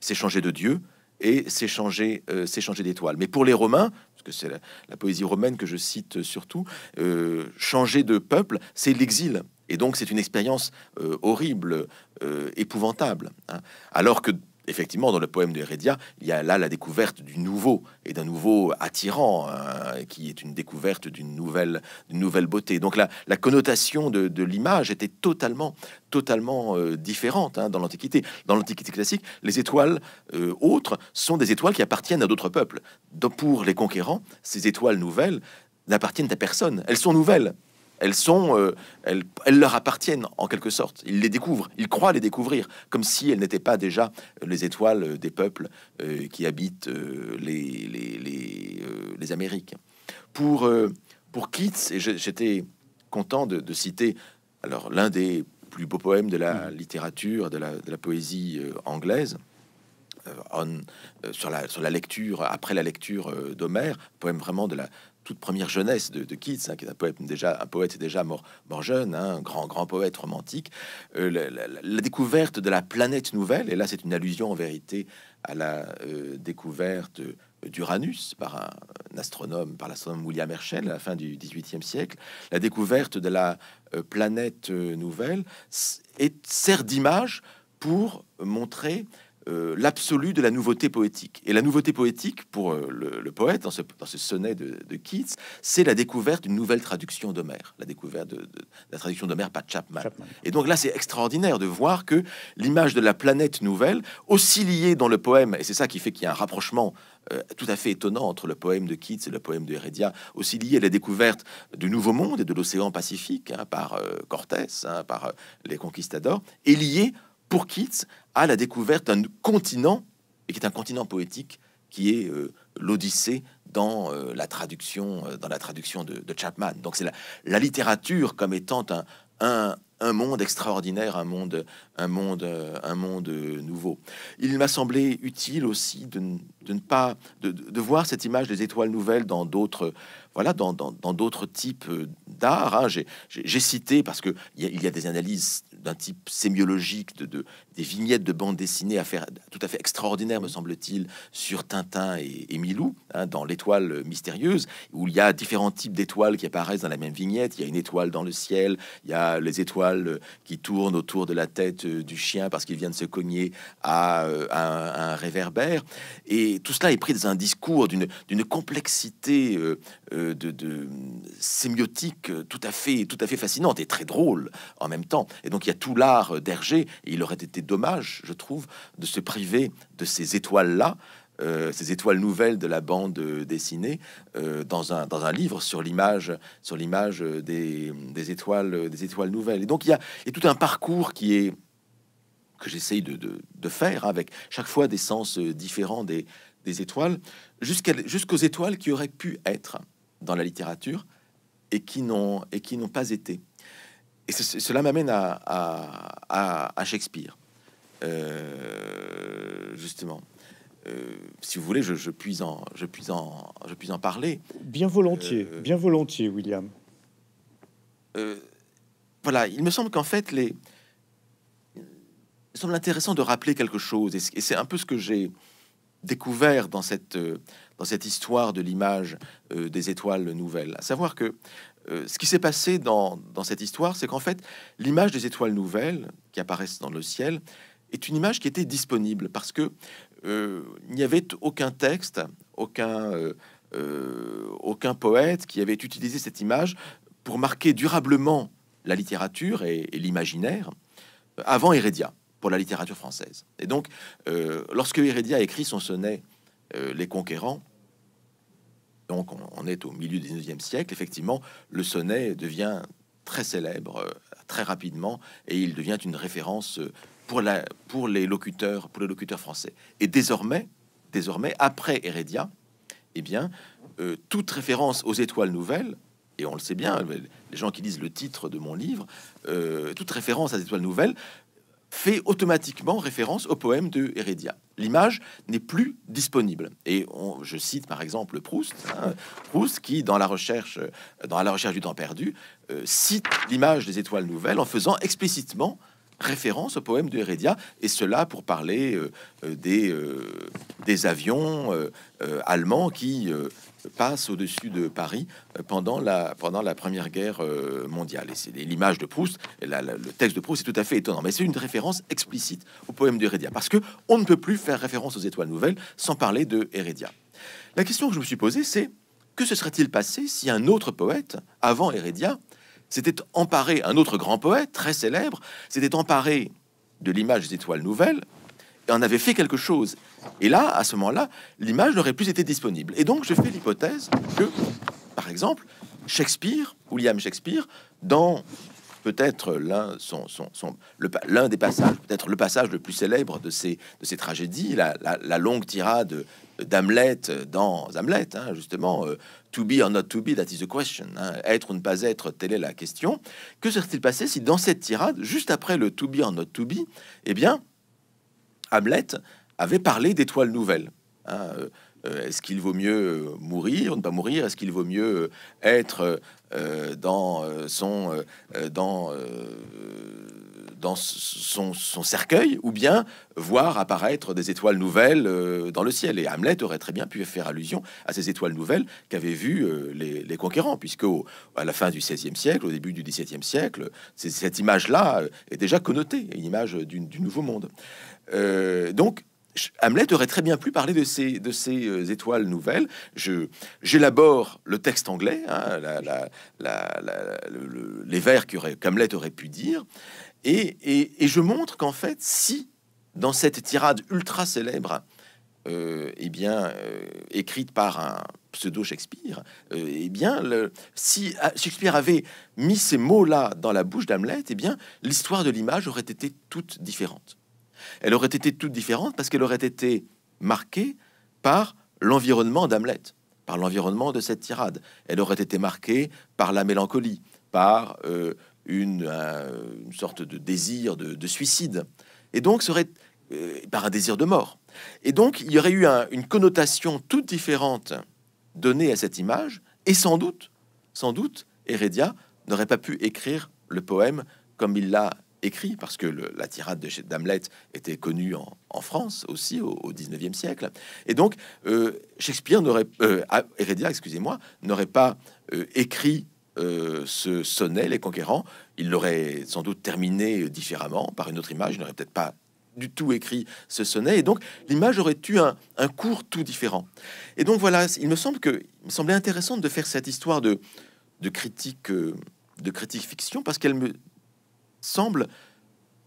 c'est changer de Dieu et c'est changer, changer d'étoile. Mais pour les Romains, parce que c'est la, poésie romaine que je cite surtout, euh, changer de peuple, c'est l'exil. Et donc c'est une expérience euh, horrible, euh, épouvantable. Hein. Alors que effectivement, dans le poème de Heredia, il y a là la découverte du nouveau et d'un nouveau attirant, hein, qui est une découverte d'une nouvelle, beauté. Donc la, la connotation de, l'image était totalement, totalement euh, différente hein, dans l'Antiquité. Dans l'Antiquité classique, les étoiles euh, autres sont des étoiles qui appartiennent à d'autres peuples. Donc, pour les conquérants, ces étoiles nouvelles n'appartiennent à personne. Elles sont nouvelles. Elles sont, euh, elles, elles, leur appartiennent en quelque sorte. Ils les découvrent, ils croient les découvrir, comme si elles n'étaient pas déjà euh, les étoiles euh, des peuples qui habitent les, les, les, Amériques. Pour, pour Keats, et j'étais content de, citer alors l'un des plus beaux poèmes de la mm. littérature, de la, de la poésie anglaise, On, sur, la, sur la lecture, après la lecture d'Homère, poème vraiment de la, toute première jeunesse de, Keats, hein, qui est un poète déjà, un poète déjà mort, mort jeune, hein, un grand, grand poète romantique, euh, la, découverte de la planète nouvelle, et là c'est une allusion en vérité à la euh, découverte euh, d'Uranus par un, astronome, par l'astronome William Herschel à la fin du XVIIIe siècle, la découverte de la planète nouvelle sert d'image pour montrer euh, l'absolu de la nouveauté poétique. Et la nouveauté poétique, pour euh, le, poète, dans ce, sonnet de, Keats, c'est la découverte d'une nouvelle traduction d'Homère, la découverte de, la traduction d'Homère par Chapman. Et donc là, c'est extraordinaire de voir que l'image de la planète nouvelle, aussi liée dans le poème, et c'est ça qui fait qu'il y a un rapprochement euh, tout à fait étonnant entre le poème de Keats et le poème de Heredia, aussi lié à la découverte du Nouveau Monde et de l'océan Pacifique hein, par Cortès, hein, par les conquistadors, est liée, pour Keats à la découverte d'un continent, et qui est un continent poétique, qui est euh, l'Odyssée euh, euh, dans la traduction, dans la traduction de, Chapman. Donc c'est la, littérature comme étant un, un, monde extraordinaire, un monde, un monde, un monde nouveau. Il m'a semblé utile aussi de, de ne pas de, de, voir cette image des étoiles nouvelles dans d'autres, voilà, dans, d'autres types d'art. Hein. J'ai, cité parce que il y a des analyses d'un type sémiologique, de, des vignettes de bandes dessinées à faire tout à fait extraordinaire, me semble-t-il, sur Tintin et, Milou, hein, dans l'étoile mystérieuse, où il y a différents types d'étoiles qui apparaissent dans la même vignette. Il y a une étoile dans le ciel, il y a les étoiles euh, qui tournent autour de la tête euh, du chien parce qu'il vient de se cogner euh, à, un, réverbère. Et tout cela est pris dans un discours d'une complexité de, de sémiotique tout à fait, tout à fait fascinante et très drôle en même temps. Et donc, il y a tout l'art d'Hergé. Et il aurait été dommage, je trouve, de se priver de ces étoiles-là. Euh, ces étoiles nouvelles de la bande dessinée euh, dans, un, dans un livre sur l'image sur l'image des, étoiles des étoiles nouvelles et donc il y a, tout un parcours qui est que j'essaye de, faire avec chaque fois des sens différents des, des étoiles jusqu'aux étoiles qui auraient pu être dans la littérature et qui n'ont et qui n'ont pas été et cela m'amène à, Shakespeare, euh, justement. Euh, si vous voulez, je, puis en, je, puis en, je puis en parler. Bien volontiers, euh, bien volontiers, William. voilà, il me semble qu'en fait, les... il semble intéressant de rappeler quelque chose, et c'est un peu ce que j'ai découvert dans cette, dans cette histoire de l'image des étoiles nouvelles, à savoir que euh, ce qui s'est passé dans, cette histoire, c'est qu'en fait, l'image des étoiles nouvelles qui apparaissent dans le ciel est une image qui était disponible parce que euh, il n'y avait aucun texte, euh, aucun, poète qui avait utilisé cette image pour marquer durablement la littérature et, et l'imaginaire avant Hérédia pour la littérature française. Et donc, lorsque Hérédia a écrit son sonnet Les Conquérants, donc on, est au milieu du 19e siècle. Effectivement, le sonnet devient très célèbre euh, très rapidement et il devient une référence euh, pour, les locuteurs pour les locuteurs français. Et désormais, désormais après Hérédia, eh bien, euh, toute référence aux étoiles nouvelles, et on le sait bien, les gens qui lisent le titre de mon livre, toute référence à des étoiles nouvelles fait automatiquement référence au poème de Hérédia l'image n'est plus disponible. Et on, je cite par exemple Proust, hein, Proust qui, dans la recherche, euh, dans la recherche du temps perdu, euh, cite l'image des étoiles nouvelles en faisant explicitement référence au poème de Heredia, et cela pour parler euh, des, des avions allemands qui passe au-dessus de Paris euh, pendant la, Première Guerre euh, mondiale. Et c'est l'image de Proust, le texte de Proust est tout à fait étonnant, mais c'est une référence explicite au poème de parce que on ne peut plus faire référence aux étoiles nouvelles sans parler de Hérédia. La question que je me suis posée, c'est que se serait-il passé si un autre poète, avant Hérédia, s'était emparé, un autre grand poète très célèbre, s'était emparé de l'image des étoiles nouvelles et avait fait quelque chose. Et là, à ce moment-là, l'image n'aurait plus été disponible. Et donc, je fais l'hypothèse que, par exemple, Shakespeare, William Shakespeare, dans peut-être l'un son, l'un des passages, peut-être le passage le plus célèbre de ces, de ces tragédies, la, longue tirade d'Hamlet dans Hamlet, hein, justement, euh, to be or not to be, that is the question, hein, être ou ne pas être, telle est la question. Que serait-il passé si dans cette tirade, juste après le to be or not to be, eh bien, Hamlet avait parlé d'étoiles nouvelles. Hein, euh, euh, est-ce qu'il vaut mieux euh, mourir ne pas mourir Est-ce qu'il vaut mieux être dans son dans dans son, cercueil ou bien voir apparaître des étoiles nouvelles dans le ciel. Et Hamlet aurait très bien pu faire allusion à ces étoiles nouvelles qu'avaient vues les, conquérants, puisque à la fin du XVIe siècle, au début du XVIIe siècle, cette image-là est déjà connotée, une image du Nouveau Monde. Euh, donc, Hamlet aurait très bien pu parler de ces, de ces euh, étoiles nouvelles. Je, j'élabore le texte anglais, hein, les vers qu'Hamlet aurait, aurait pu dire, et, je montre qu'en fait, si dans cette tirade ultra célèbre, euh, eh bien, écrite par un pseudo Shakespeare, eh bien, si ah, Shakespeare avait mis ces mots-là dans la bouche d'Hamlet, eh bien, l'histoire de l'image aurait été toute différente elle aurait été toute différente parce qu'elle aurait été marquée par l'environnement d'Hamlet, par l'environnement de cette tirade. Elle aurait été marquée par la mélancolie, par euh, une, sorte de désir de, suicide, et donc serait euh, par un désir de mort. Et donc il y aurait eu une connotation toute différente donnée à cette image, et sans doute, sans doute, Hérédia n'aurait pas pu écrire le poème comme il l'a écrit, parce que la tirade de d'Hamlet était connue en, France aussi au, 19e siècle. Et donc, euh, Shakespeare n'aurait, euh, excusez-moi, n'aurait pas euh, écrit euh, ce sonnet, Les Conquérants, il l'aurait sans doute terminé différemment, par une autre image, il n'aurait peut-être pas du tout écrit ce sonnet, et donc l'image aurait eu un, cours tout différent. Et donc voilà, il me semble que il me semblait intéressant de faire cette histoire de, de critique. de critique fiction parce qu'elle me semble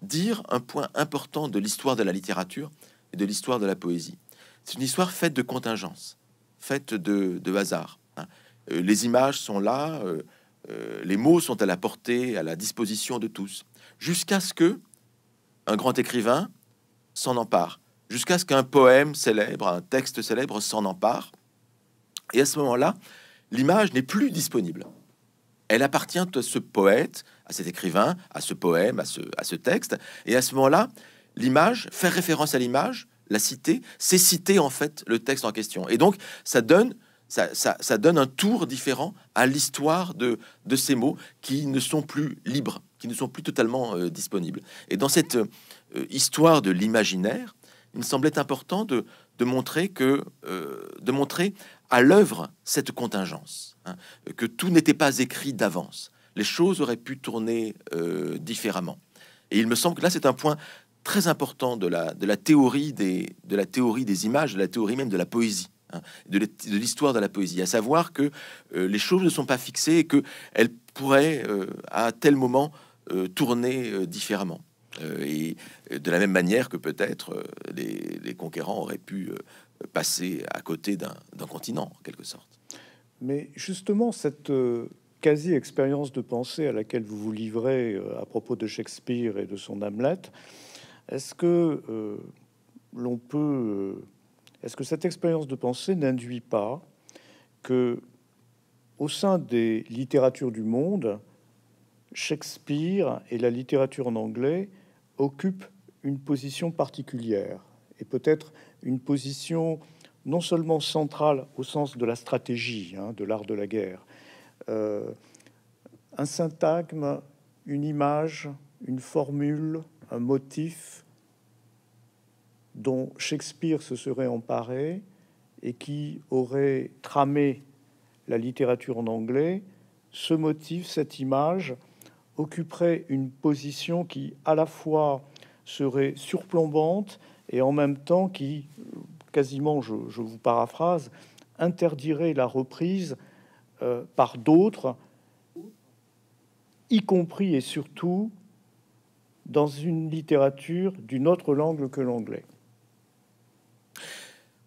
dire un point important de l'histoire de la littérature et de l'histoire de la poésie. C'est une histoire faite de contingences, faite de, de hasard. Hein. Euh, les images sont là, euh, euh, les mots sont à la portée, à la disposition de tous, jusqu'à ce que un grand écrivain s'en empare, jusqu'à ce qu'un poème célèbre, un texte célèbre s'en empare. Et à ce moment-là, l'image n'est plus disponible. Elle appartient à ce poète, cet écrivain, à ce poème, à ce, texte. Et à ce moment-là, l'image, faire référence à l'image, la citer, c'est citer en fait le texte en question. Et donc, ça donne ça, donne un tour différent à l'histoire de, ces mots qui ne sont plus libres, qui ne sont plus totalement euh, disponibles. Et dans cette euh, histoire de l'imaginaire, il me semblait important de, montrer que, euh, de montrer à l'œuvre cette contingence, hein, que tout n'était pas écrit d'avance les choses auraient pu tourner euh, différemment. Et il me semble que là, c'est un point très important de la, de la, théorie, des, de la théorie des images, de la théorie même de la poésie hein, de l'histoire de la poésie, à savoir que euh, les choses ne sont pas fixées et que pourraient euh, à tel moment tourner différemment. et de la même manière que peut-être les, les, conquérants auraient pu passer à côté d'un continent, en quelque sorte. Mais justement, cette quasi-expérience de pensée à laquelle vous vous livrez euh, à propos de Shakespeare et de son Hamlet, est-ce que euh, l'on peut, euh, est-ce que cette expérience de pensée n'induit pas que, au sein des littératures du monde, Shakespeare et la littérature en anglais occupent une position particulière et peut-être une position non seulement centrale au sens de la stratégie, hein, de l'art de la guerre, euh, un syntagme, une image, une formule, un motif dont Shakespeare se serait emparé et qui aurait tramé la littérature en anglais, ce motif, cette image, occuperait une position qui à la fois serait surplombante et en même temps qui, quasiment, je vous paraphrase, interdirait la reprise euh, par d'autres, y compris et surtout dans une littérature d'une autre langue que l'anglais.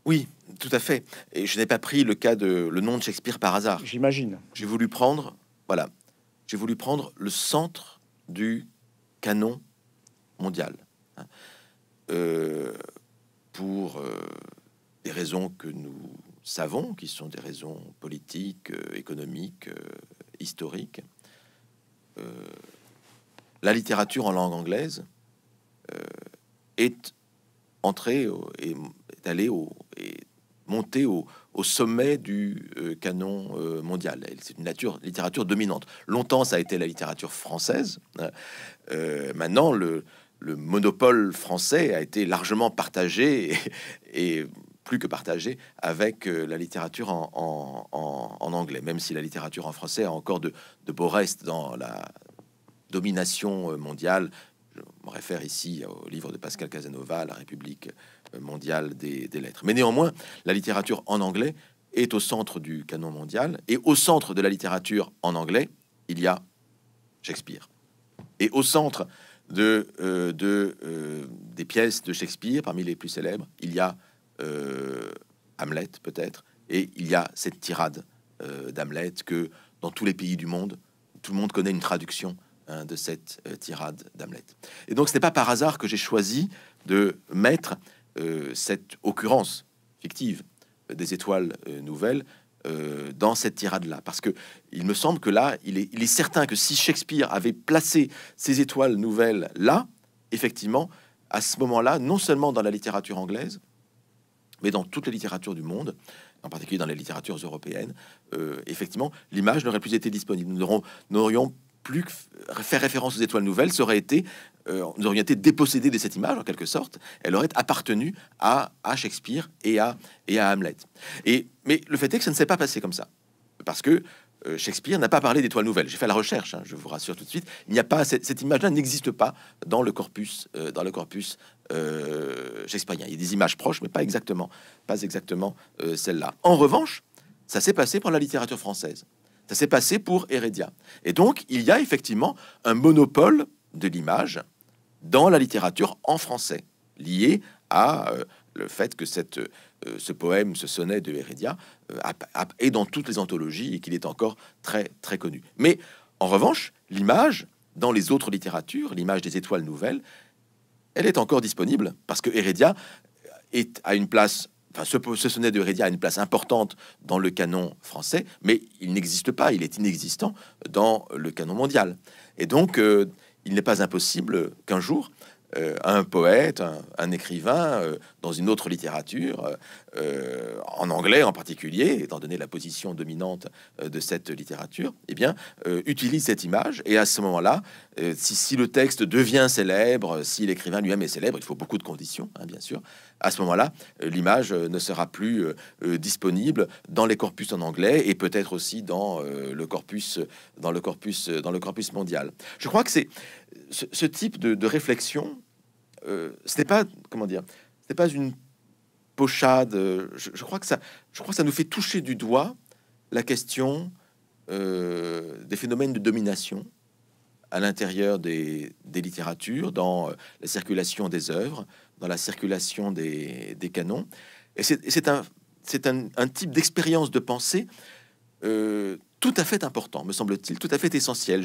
Oui, tout à fait. Et je n'ai pas pris le cas de le nom de Shakespeare par hasard. J'imagine. J'ai voulu prendre, voilà, j'ai voulu prendre le centre du canon mondial. Hein. Euh, pour euh, des raisons que nous savons, qui sont des raisons politiques, euh, économiques, euh, historiques, euh, la littérature en langue anglaise est entrée et est allée au, et montée au, sommet du canon mondial. C'est une nature, littérature dominante. Longtemps, ça a été la littérature française. maintenant, le, le, monopole français a été largement partagé et, et plus que partagé avec euh, la littérature en, anglais, même si la littérature en français a encore de, beaux restes dans la domination euh, mondiale. Je me réfère ici au livre de Pascal Casanova, La République euh, mondiale des, lettres. Mais néanmoins, la littérature en anglais est au centre du canon mondial, et au centre de la littérature en anglais, il y a Shakespeare. Et au centre de, de des pièces de Shakespeare, parmi les plus célèbres, il y a euh, Hamlet peut-être, et il y a cette tirade euh, d'Hamlet que dans tous les pays du monde, tout le monde connaît une traduction hein, de cette euh, tirade d'Hamlet. Et donc ce n'est pas par hasard que j'ai choisi de mettre cette occurrence fictive des étoiles nouvelles dans cette tirade-là. Parce que il me semble que là, il est, certain que si Shakespeare avait placé ces étoiles nouvelles là, effectivement, à ce moment-là, non seulement dans la littérature anglaise, mais dans toute la littérature du monde, en particulier dans les littératures européennes, euh, effectivement, l'image n'aurait plus été disponible. Nous n'aurions plus fait référence aux étoiles nouvelles, ça été, euh, nous aurions été dépossédés de cette image en quelque sorte. Elle aurait appartenu à, à Shakespeare et à, et à Hamlet. Et, mais le fait est que ça ne s'est pas passé comme ça, parce que euh, Shakespeare n'a pas parlé d'étoiles nouvelles. J'ai fait la recherche, hein, je vous rassure tout de suite. Il n'y a pas cette, image-là n'existe pas dans le corpus, euh, dans le corpus euh, shakespearien. Il y a des images proches, mais pas exactement, pas exactement celle-là. En revanche, ça s'est passé pour la littérature française. Ça s'est passé pour Hérédia. Et donc, il y a effectivement un monopole de l'image dans la littérature en français, lié à le fait que cette euh, ce poème, ce sonnet de Heredia euh, est dans toutes les anthologies et qu'il est encore très très connu. Mais en revanche, l'image dans les autres littératures, l'image des étoiles nouvelles, elle est encore disponible parce que Heredia est à une place Enfin, ce, sonnet de Heredia a une place importante dans le canon français, mais il n'existe pas, il est inexistant dans le canon mondial. Et donc, euh, il n'est pas impossible qu'un jour, un poète, un, écrivain, dans une autre littérature, euh, euh, en anglais en particulier, étant donné la position dominante euh, de cette littérature, et eh bien, utilise cette image. Et à ce moment-là, si, si, le texte devient célèbre, si l'écrivain lui-même est célèbre, il faut beaucoup de conditions, hein, bien sûr. À ce moment-là, l'image ne sera plus disponible dans les corpus en anglais et peut-être aussi dans le corpus, dans le corpus, dans le corpus mondial. Je crois que c'est ce, type de, de réflexion. ce n'est pas comment dire c'est pas une pochade. Euh, je, crois que ça, je crois ça nous fait toucher du doigt la question euh, des phénomènes de domination à l'intérieur des, littératures, dans euh, la circulation des œuvres, dans la circulation des, canons. Et c'est un, un, un, type d'expérience de pensée euh, tout à fait important, me semble-t-il, tout à fait essentiel.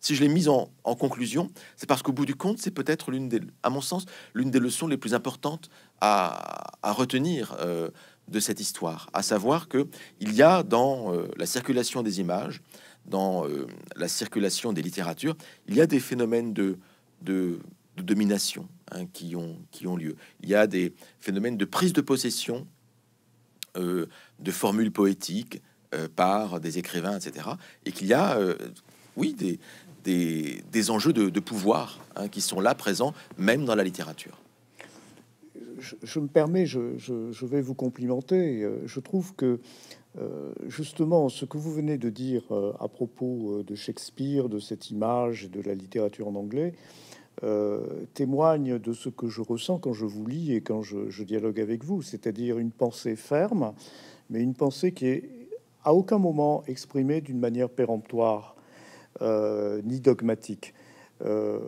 si je l'ai mise en, conclusion, c'est parce qu'au bout du compte, c'est peut-être l'une des, à mon sens, l'une des leçons les plus importantes à, retenir euh, de cette histoire, à savoir que il y a dans euh, la circulation des images, dans euh, la circulation des littératures, il y a des phénomènes de, domination hein, qui ont lieu. Il y a des phénomènes de prise de possession, de formules poétiques, euh, par des écrivains, etc. Et qu'il y a, euh, oui, des, des, enjeux de, pouvoir hein, qui sont là présents, même dans la littérature. Je, me permets, je, vais vous complimenter. Euh, je trouve que justement ce que vous venez de dire à propos de Shakespeare, de cette image de la littérature en anglais, témoigne de ce que je ressens quand je vous lis et quand je dialogue avec vous, c'est-à-dire une pensée ferme, mais une pensée qui est à aucun moment exprimé d'une manière péremptoire euh, ni dogmatique. Euh,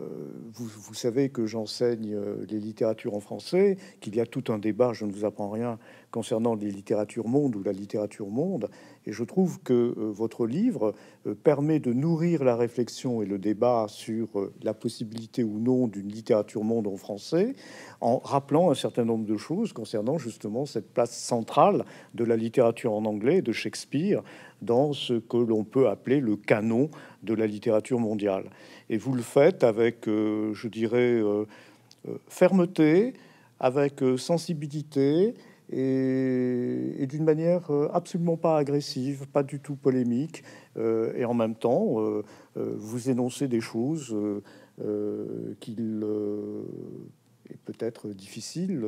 vous, vous, savez que j'enseigne euh, les littératures en français, qu'il y a tout un débat, je ne vous apprends rien, concernant les littératures monde ou la littérature monde. Et je trouve que euh, votre livre euh, permet de nourrir la réflexion et le débat sur euh, la possibilité ou non d'une littérature monde en français, en rappelant un certain nombre de choses concernant justement cette place centrale de la littérature en anglais de Shakespeare dans ce que l'on peut appeler le canon de la littérature mondiale. Et vous le faites avec, je dirais, fermeté, avec sensibilité et, d'une manière euh, absolument pas agressive, pas du tout polémique, euh, et en même temps, euh, vous énoncez des choses qu'il est peut-être difficile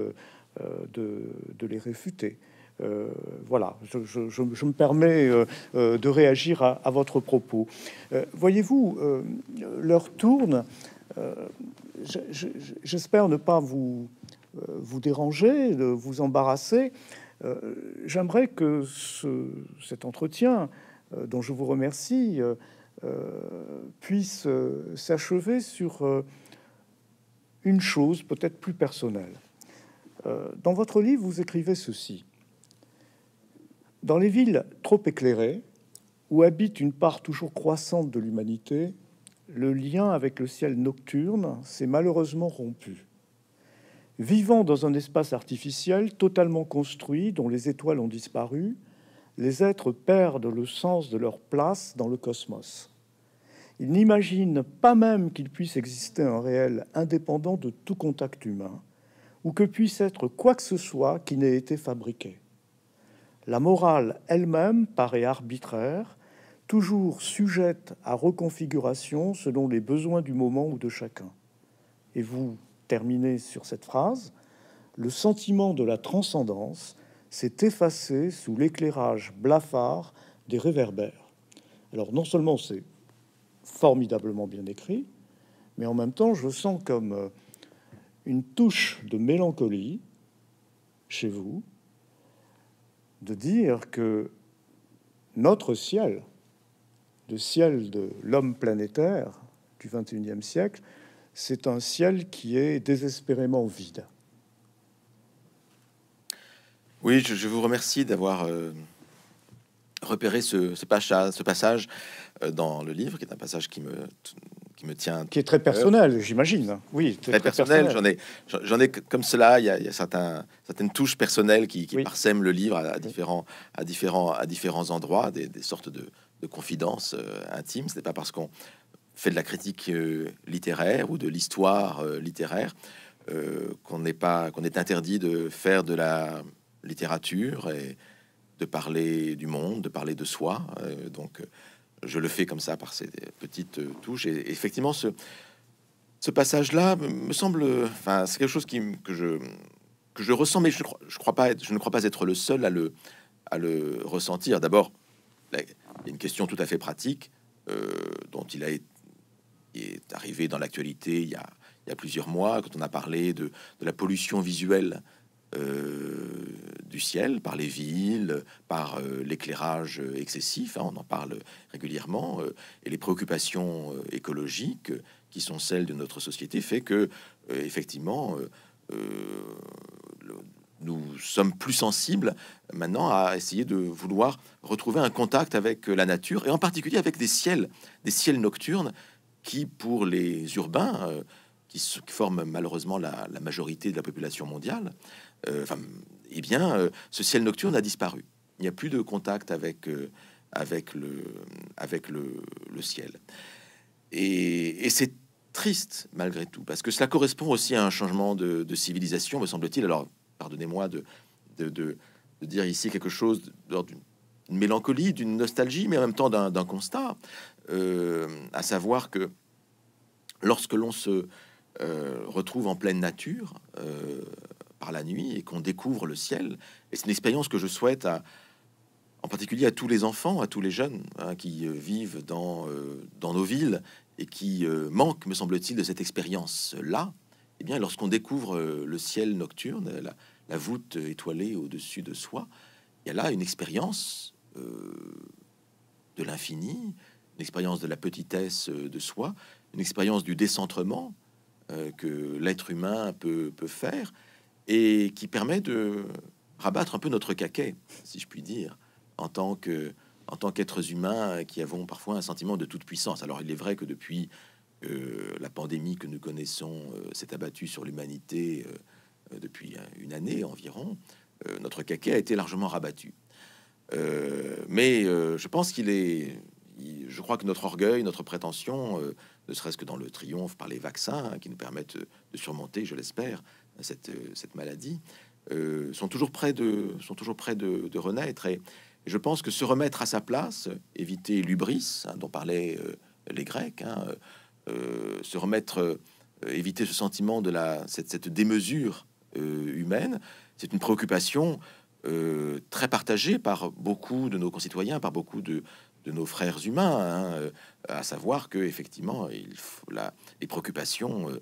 de, les réfuter. voilà, je, me permets de réagir à, à votre propos. Voyez-vous, l'heure tourne. J'espère ne pas vous, euh, vous déranger, de vous embarrasser. Euh, j'aimerais que cet entretien, euh, dont je vous remercie, puisse s'achever sur une chose peut-être plus personnelle. Dans votre livre, vous écrivez ceci. Dans les villes trop éclairées, où habite une part toujours croissante de l'humanité, le lien avec le ciel nocturne s'est malheureusement rompu. Vivant dans un espace artificiel totalement construit dont les étoiles ont disparu, les êtres perdent le sens de leur place dans le cosmos. Ils n'imaginent pas même qu'il puisse exister un réel indépendant de tout contact humain, ou que puisse être quoi que ce soit qui n'ait été fabriqué. La morale elle-même paraît arbitraire, toujours sujette à reconfiguration selon les besoins du moment ou de chacun. Et vous, Terminé sur cette phrase, le sentiment de la transcendance s'est effacé sous l'éclairage blafard des réverbères. Alors non seulement c'est formidablement bien écrit, mais en même temps je sens comme euh, une touche de mélancolie chez vous de dire que notre ciel, le ciel de l'homme planétaire du 21e siècle, c'est un ciel qui est désespérément vide. Oui, je, vous remercie d'avoir euh, repéré ce, passage euh, dans le livre, qui est un passage qui me, qui me tient... Qui est très personnel, j'imagine. Oui, très, personnel. J'en ai, ai comme cela, il y a, certaines touches personnelles qui, parsèment le livre à, différents, à, différents, à différents endroits, des, sortes de, confidences euh, intimes. Ce n'est pas parce qu'on fait de la critique euh, littéraire ou de l'histoire euh, littéraire, euh, qu'on n'est pas, qu'on est interdit de faire de la littérature et de parler du monde, de parler de soi. donc, je le fais comme ça par ces petites touches. Et effectivement, ce, ce passage-là me semble, enfin, c'est quelque chose qui, que je que je ressens, mais je, crois, je, crois pas être, je ne crois pas être le seul à le, à le ressentir. D'abord, il y a une question tout à fait pratique dont il a été est arrivé dans l'actualité il, il, y a plusieurs mois, quand on a parlé de, la pollution visuelle euh, du ciel par les villes, par euh, l'éclairage euh, excessif, hein, on en parle régulièrement, et les préoccupations écologiques qui sont celles de notre société fait que, effectivement, nous sommes plus sensibles maintenant à essayer de vouloir retrouver un contact avec la nature et en particulier avec des ciels, des ciels nocturnes qui, pour les urbains, euh, qui, forment malheureusement la, majorité de la population mondiale, euh, enfin, eh bien, euh, ce ciel nocturne a disparu. Il n'y a plus de contact avec, avec, le, avec le, ciel. Et, c'est triste malgré tout, parce que cela correspond aussi à un changement de, civilisation, me semble-t-il. Alors, pardonnez-moi de de, de, de, dire ici quelque chose d'une mélancolie, d'une nostalgie, mais en même temps d'un constat. Euh, à savoir que lorsque l'on se euh, retrouve en pleine nature euh, par la nuit et qu'on découvre le ciel, et c'est une expérience que je souhaite à, en particulier à tous les enfants, à tous les jeunes hein, qui vivent dans, nos villes et qui manquent, me semble-t-il, de cette expérience-là, et eh bien, lorsqu'on découvre le ciel nocturne, la voûte étoilée au-dessus de soi, il y a là une expérience de l'infini, une expérience de la petitesse euh, de soi, une expérience du décentrement euh, que l'être humain peut, peut faire et qui permet de rabattre un peu notre caquet, si je puis dire, en tant que en tant qu'êtres humains qui avons parfois un sentiment de toute puissance. Alors il est vrai que depuis euh, la pandémie que nous connaissons s'est abattue sur l'humanité depuis une année environ, notre caquet a été largement rabattu. mais je pense qu'il est je crois que notre orgueil, notre prétention, euh, ne serait-ce que dans le triomphe par les vaccins hein, qui nous permettent euh, de surmonter, je l'espère, cette, euh, maladie, sont toujours prêts de, sont toujours de, renaître. Et je pense que se remettre à sa place, éviter l'ubris hein, dont parlaient les Grecs, hein, se remettre, éviter ce sentiment de la, cette, cette démesure humaine, c'est une préoccupation très partagée par beaucoup de nos concitoyens, par beaucoup de, de nos frères humains, hein, euh, à savoir que effectivement, il les préoccupations euh,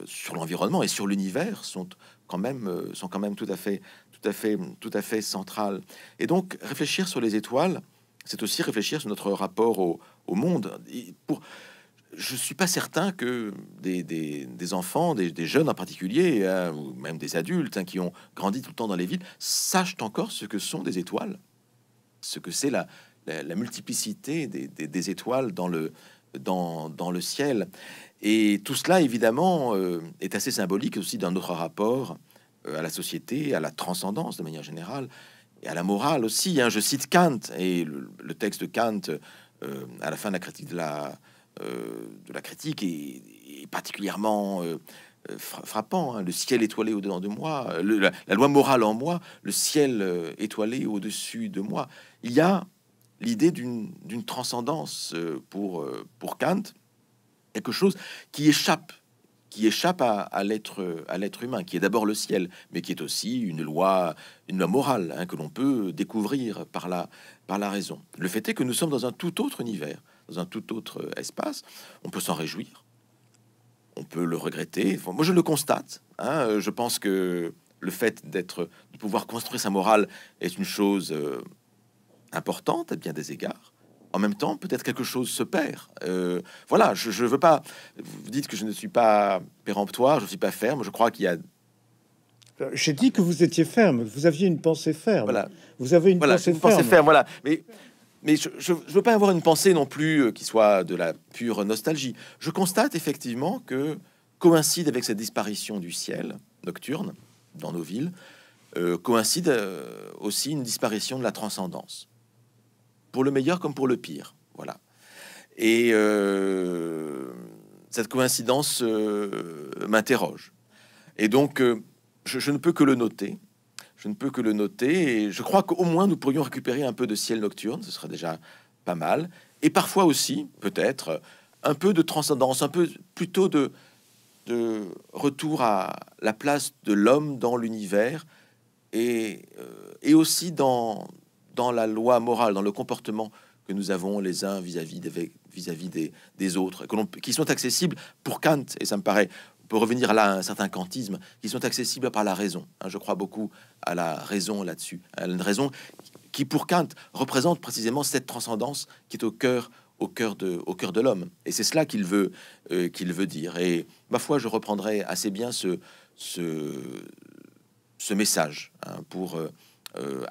euh, sur l'environnement et sur l'univers sont quand même sont quand même tout à fait tout à fait tout à fait centrales. Et donc réfléchir sur les étoiles, c'est aussi réfléchir sur notre rapport au, monde. pour je suis pas certain que des, des, enfants, des, jeunes en particulier, hein, ou même des adultes hein, qui ont grandi tout le temps dans les villes, sachent encore ce que sont des étoiles, ce que c'est la, la, multiplicité des, étoiles dans le, dans, le ciel. Et tout cela, évidemment, euh, est assez symbolique aussi d'un autre rapport euh, à la société, à la transcendance de manière générale, et à la morale aussi. Hein. Je cite Kant, et le, texte de Kant, euh, à la fin de la critique, de la, critique est, particulièrement frappant. Hein. le ciel étoilé au-dedans de moi, la, la, loi morale en moi, le ciel étoilé au-dessus de moi. Il y a l'idée d'une transcendance euh, pour, euh, pour Kant, quelque chose qui échappe qui échappe à, à l'être humain, qui est d'abord le ciel, mais qui est aussi une loi, une loi morale hein, que l'on peut découvrir par la, par la raison. Le fait est que nous sommes dans un tout autre univers, dans un tout autre euh, espace. On peut s'en réjouir, on peut le regretter. moi, je le constate. Hein. je pense que le fait d'être, de pouvoir construire sa morale est une chose importante à bien des égards. En même temps, peut-être quelque chose se perd. Euh, voilà, je ne veux pas. Vous dites que je ne suis pas péremptoire, je ne suis pas ferme. Je crois qu'il y a euh, j'ai dit que vous étiez ferme. Vous aviez une pensée ferme. Vous avez une, pensée, ferme. ferme. Voilà. Mais, mais je ne veux pas avoir une pensée non plus euh, qui soit de la pure nostalgie. Je constate effectivement que coïncide avec cette disparition du ciel nocturne dans nos villes, coïncide aussi une disparition de la transcendance pour le meilleur comme pour le pire. Voilà. Et euh, cette coïncidence euh, m'interroge. Et donc, euh, je, ne peux que le noter. Je ne peux que le noter. Et je crois qu'au moins, nous pourrions récupérer un peu de ciel nocturne. Ce serait déjà pas mal. Et parfois aussi, peut-être, un peu de transcendance, un peu plutôt de, retour à la place de l'homme dans l'univers et aussi dans, dans la loi morale, dans le comportement que nous avons les uns vis-à-vis des, vis -vis des, des, autres, que qui sont accessibles pour Kant, et ça me paraît, on peut revenir là à un certain kantisme, qui sont accessibles par la raison. Hein, je crois beaucoup à la raison là-dessus, une raison qui pour Kant représente précisément cette transcendance qui est au cœur au cœur de, au cœur de l'homme. Et c'est cela qu'il veut, euh, qu'il veut dire. Et ma foi, je reprendrai assez bien ce, ce, ce message hein, pour... Euh, euh,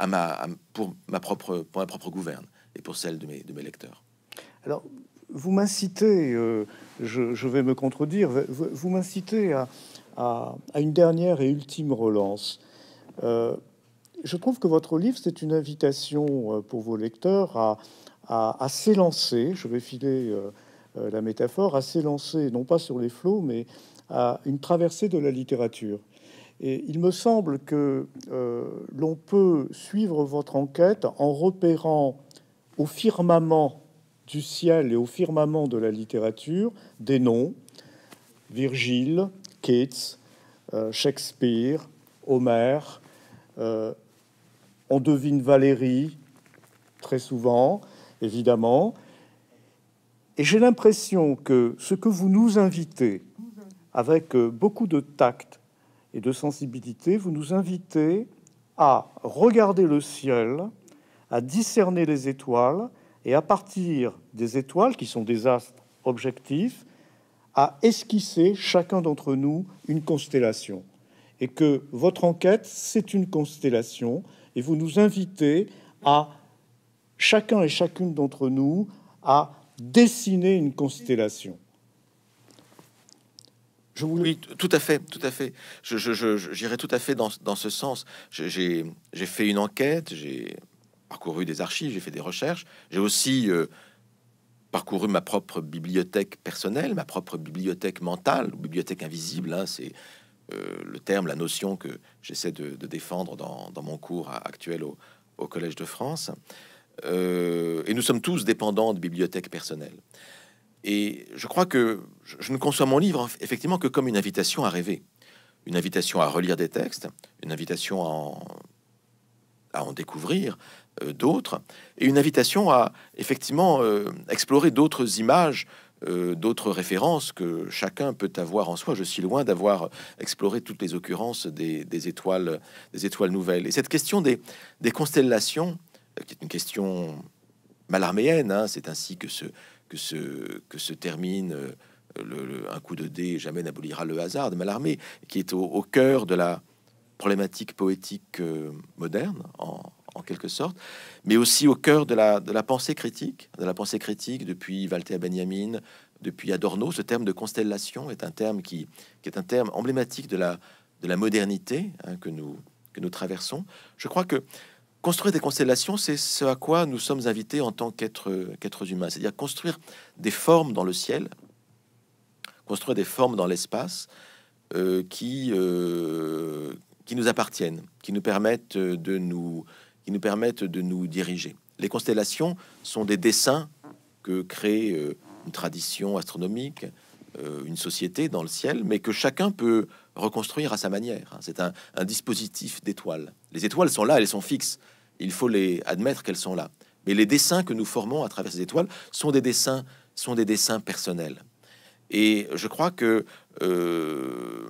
pour, ma propre, gouverne et pour celle de mes, lecteurs. Alors, vous m'incitez, euh, je, vais me contredire, vous, m'incitez à, une dernière et ultime relance. Euh, je trouve que votre livre, c'est une invitation pour vos lecteurs à, à s'élancer, je vais filer la métaphore, à s'élancer, non pas sur les flots, mais à une traversée de la littérature il me semble que euh, l'on peut suivre votre enquête en repérant au firmament du ciel et au firmament de la littérature des noms Virgile, Keats, euh, Shakespeare, Homer, euh, on devine Valérie très souvent, évidemment. Et j'ai l'impression que ce que vous nous invitez avec beaucoup de tact et de sensibilité, vous nous invitez à regarder le ciel, à discerner les étoiles, et à partir des étoiles, qui sont des astres objectifs, à esquisser chacun d'entre nous une constellation. Et que votre enquête, c'est une constellation, et vous nous invitez à chacun et chacune d'entre nous à dessiner une constellation. Oui, tout à fait, tout à fait. Je, j'irai tout à fait dans, ce sens. J'ai, fait une enquête, j'ai parcouru des archives, j'ai fait des recherches. J'ai aussi euh, parcouru ma propre bibliothèque personnelle, ma propre bibliothèque mentale, bibliothèque invisible. Hein, c'est euh, le terme, la notion que j'essaie de, défendre dans, mon cours actuel au, Collège de France. Euh, et nous sommes tous dépendants de bibliothèques personnelles. Et je crois que je ne conçois mon livre effectivement que comme une invitation à rêver, une invitation à relire des textes, une invitation à en, découvrir euh, d'autres, et une invitation à effectivement euh, explorer d'autres images, euh, d'autres références que chacun peut avoir en soi. Je suis loin d'avoir exploré toutes les occurrences des, étoiles, des étoiles nouvelles. Et cette question des, constellations, qui est une question malarméenne, hein, c'est ainsi que se, que se, que se termine euh, un coup de dé, jamais n'abolira le hasard de Malarmé, qui est au, cœur de la problématique poétique euh, moderne, en, en, quelque sorte, mais aussi au cœur de la, de la pensée critique, de la pensée critique depuis Walter Benjamin, depuis Adorno. Ce terme de constellation est un terme qui, qui est un terme emblématique de la, de la modernité hein, que, nous, que nous traversons. Je crois que Construire des constellations, c'est ce à quoi nous sommes invités en tant qu'êtres humains, c'est-à-dire construire des formes dans le ciel, construire des formes dans l'espace euh, qui, euh, qui nous appartiennent, qui nous permettent de nous, qui nous permettent de nous diriger. Les constellations sont des dessins que crée euh, une tradition astronomique, une société dans le ciel, mais que chacun peut reconstruire à sa manière. C'est un dispositif d'étoiles. Les étoiles sont là, elles sont fixes il faut les admettre qu'elles sont là. Mais les dessins que nous formons à travers ces étoiles sont des dessins, sont des dessins personnels. Et je crois que euh,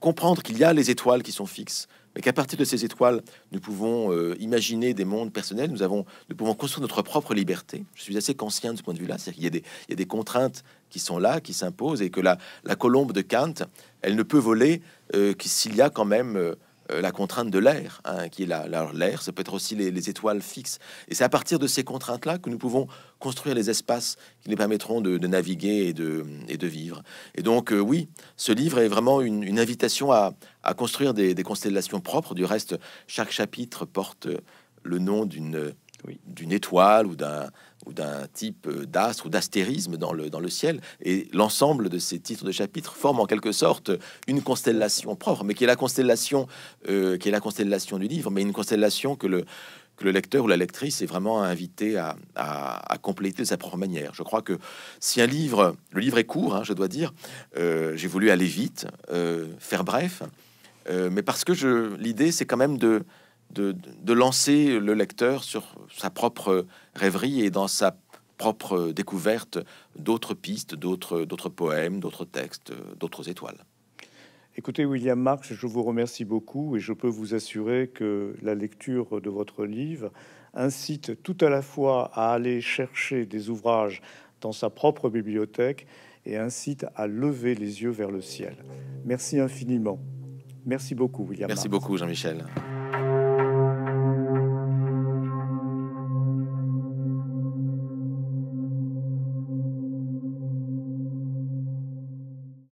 comprendre qu'il y a les étoiles qui sont fixes, mais qu'à partir de ces étoiles, nous pouvons euh, imaginer des mondes personnels, nous, avons, nous pouvons construire notre propre liberté. Je suis assez conscient de ce point de vue-là, qu'il y, a des contraintes qui sont là, qui s'imposent, et que la, colombe de Kant, elle ne peut voler euh, s'il y a quand même euh, euh, la contrainte de l'air, hein, qui est La, l'air, ça peut être aussi les, étoiles fixes. Et c'est à partir de ces contraintes-là que nous pouvons construire les espaces qui nous permettront de, naviguer et de, et de vivre. Et donc, euh, oui, ce livre est vraiment une, invitation à, à construire des, constellations propres. Du reste, chaque chapitre porte le nom d'une d'une étoile ou d'un ou d'un type d'astre ou d'astérisme dans le, dans le ciel. Et l'ensemble de ces titres de chapitres forment en quelque sorte une constellation propre, mais qui est la constellation, euh, qui est la constellation du livre, mais une constellation que le, que le lecteur ou la lectrice est vraiment invité à, à, compléter de sa propre manière. Je crois que si un livre, le livre est court, hein, je dois dire, euh, j'ai voulu aller vite, euh, faire bref, mais parce que je l'idée c'est quand même de de, lancer le lecteur sur sa propre rêverie et dans sa propre découverte d'autres pistes, d'autres poèmes, d'autres textes, d'autres étoiles. Écoutez, William Marx, je vous remercie beaucoup et je peux vous assurer que la lecture de votre livre incite tout à la fois à aller chercher des ouvrages dans sa propre bibliothèque et incite à lever les yeux vers le ciel. Merci infiniment. Merci beaucoup, William. Merci beaucoup, Jean-Michel.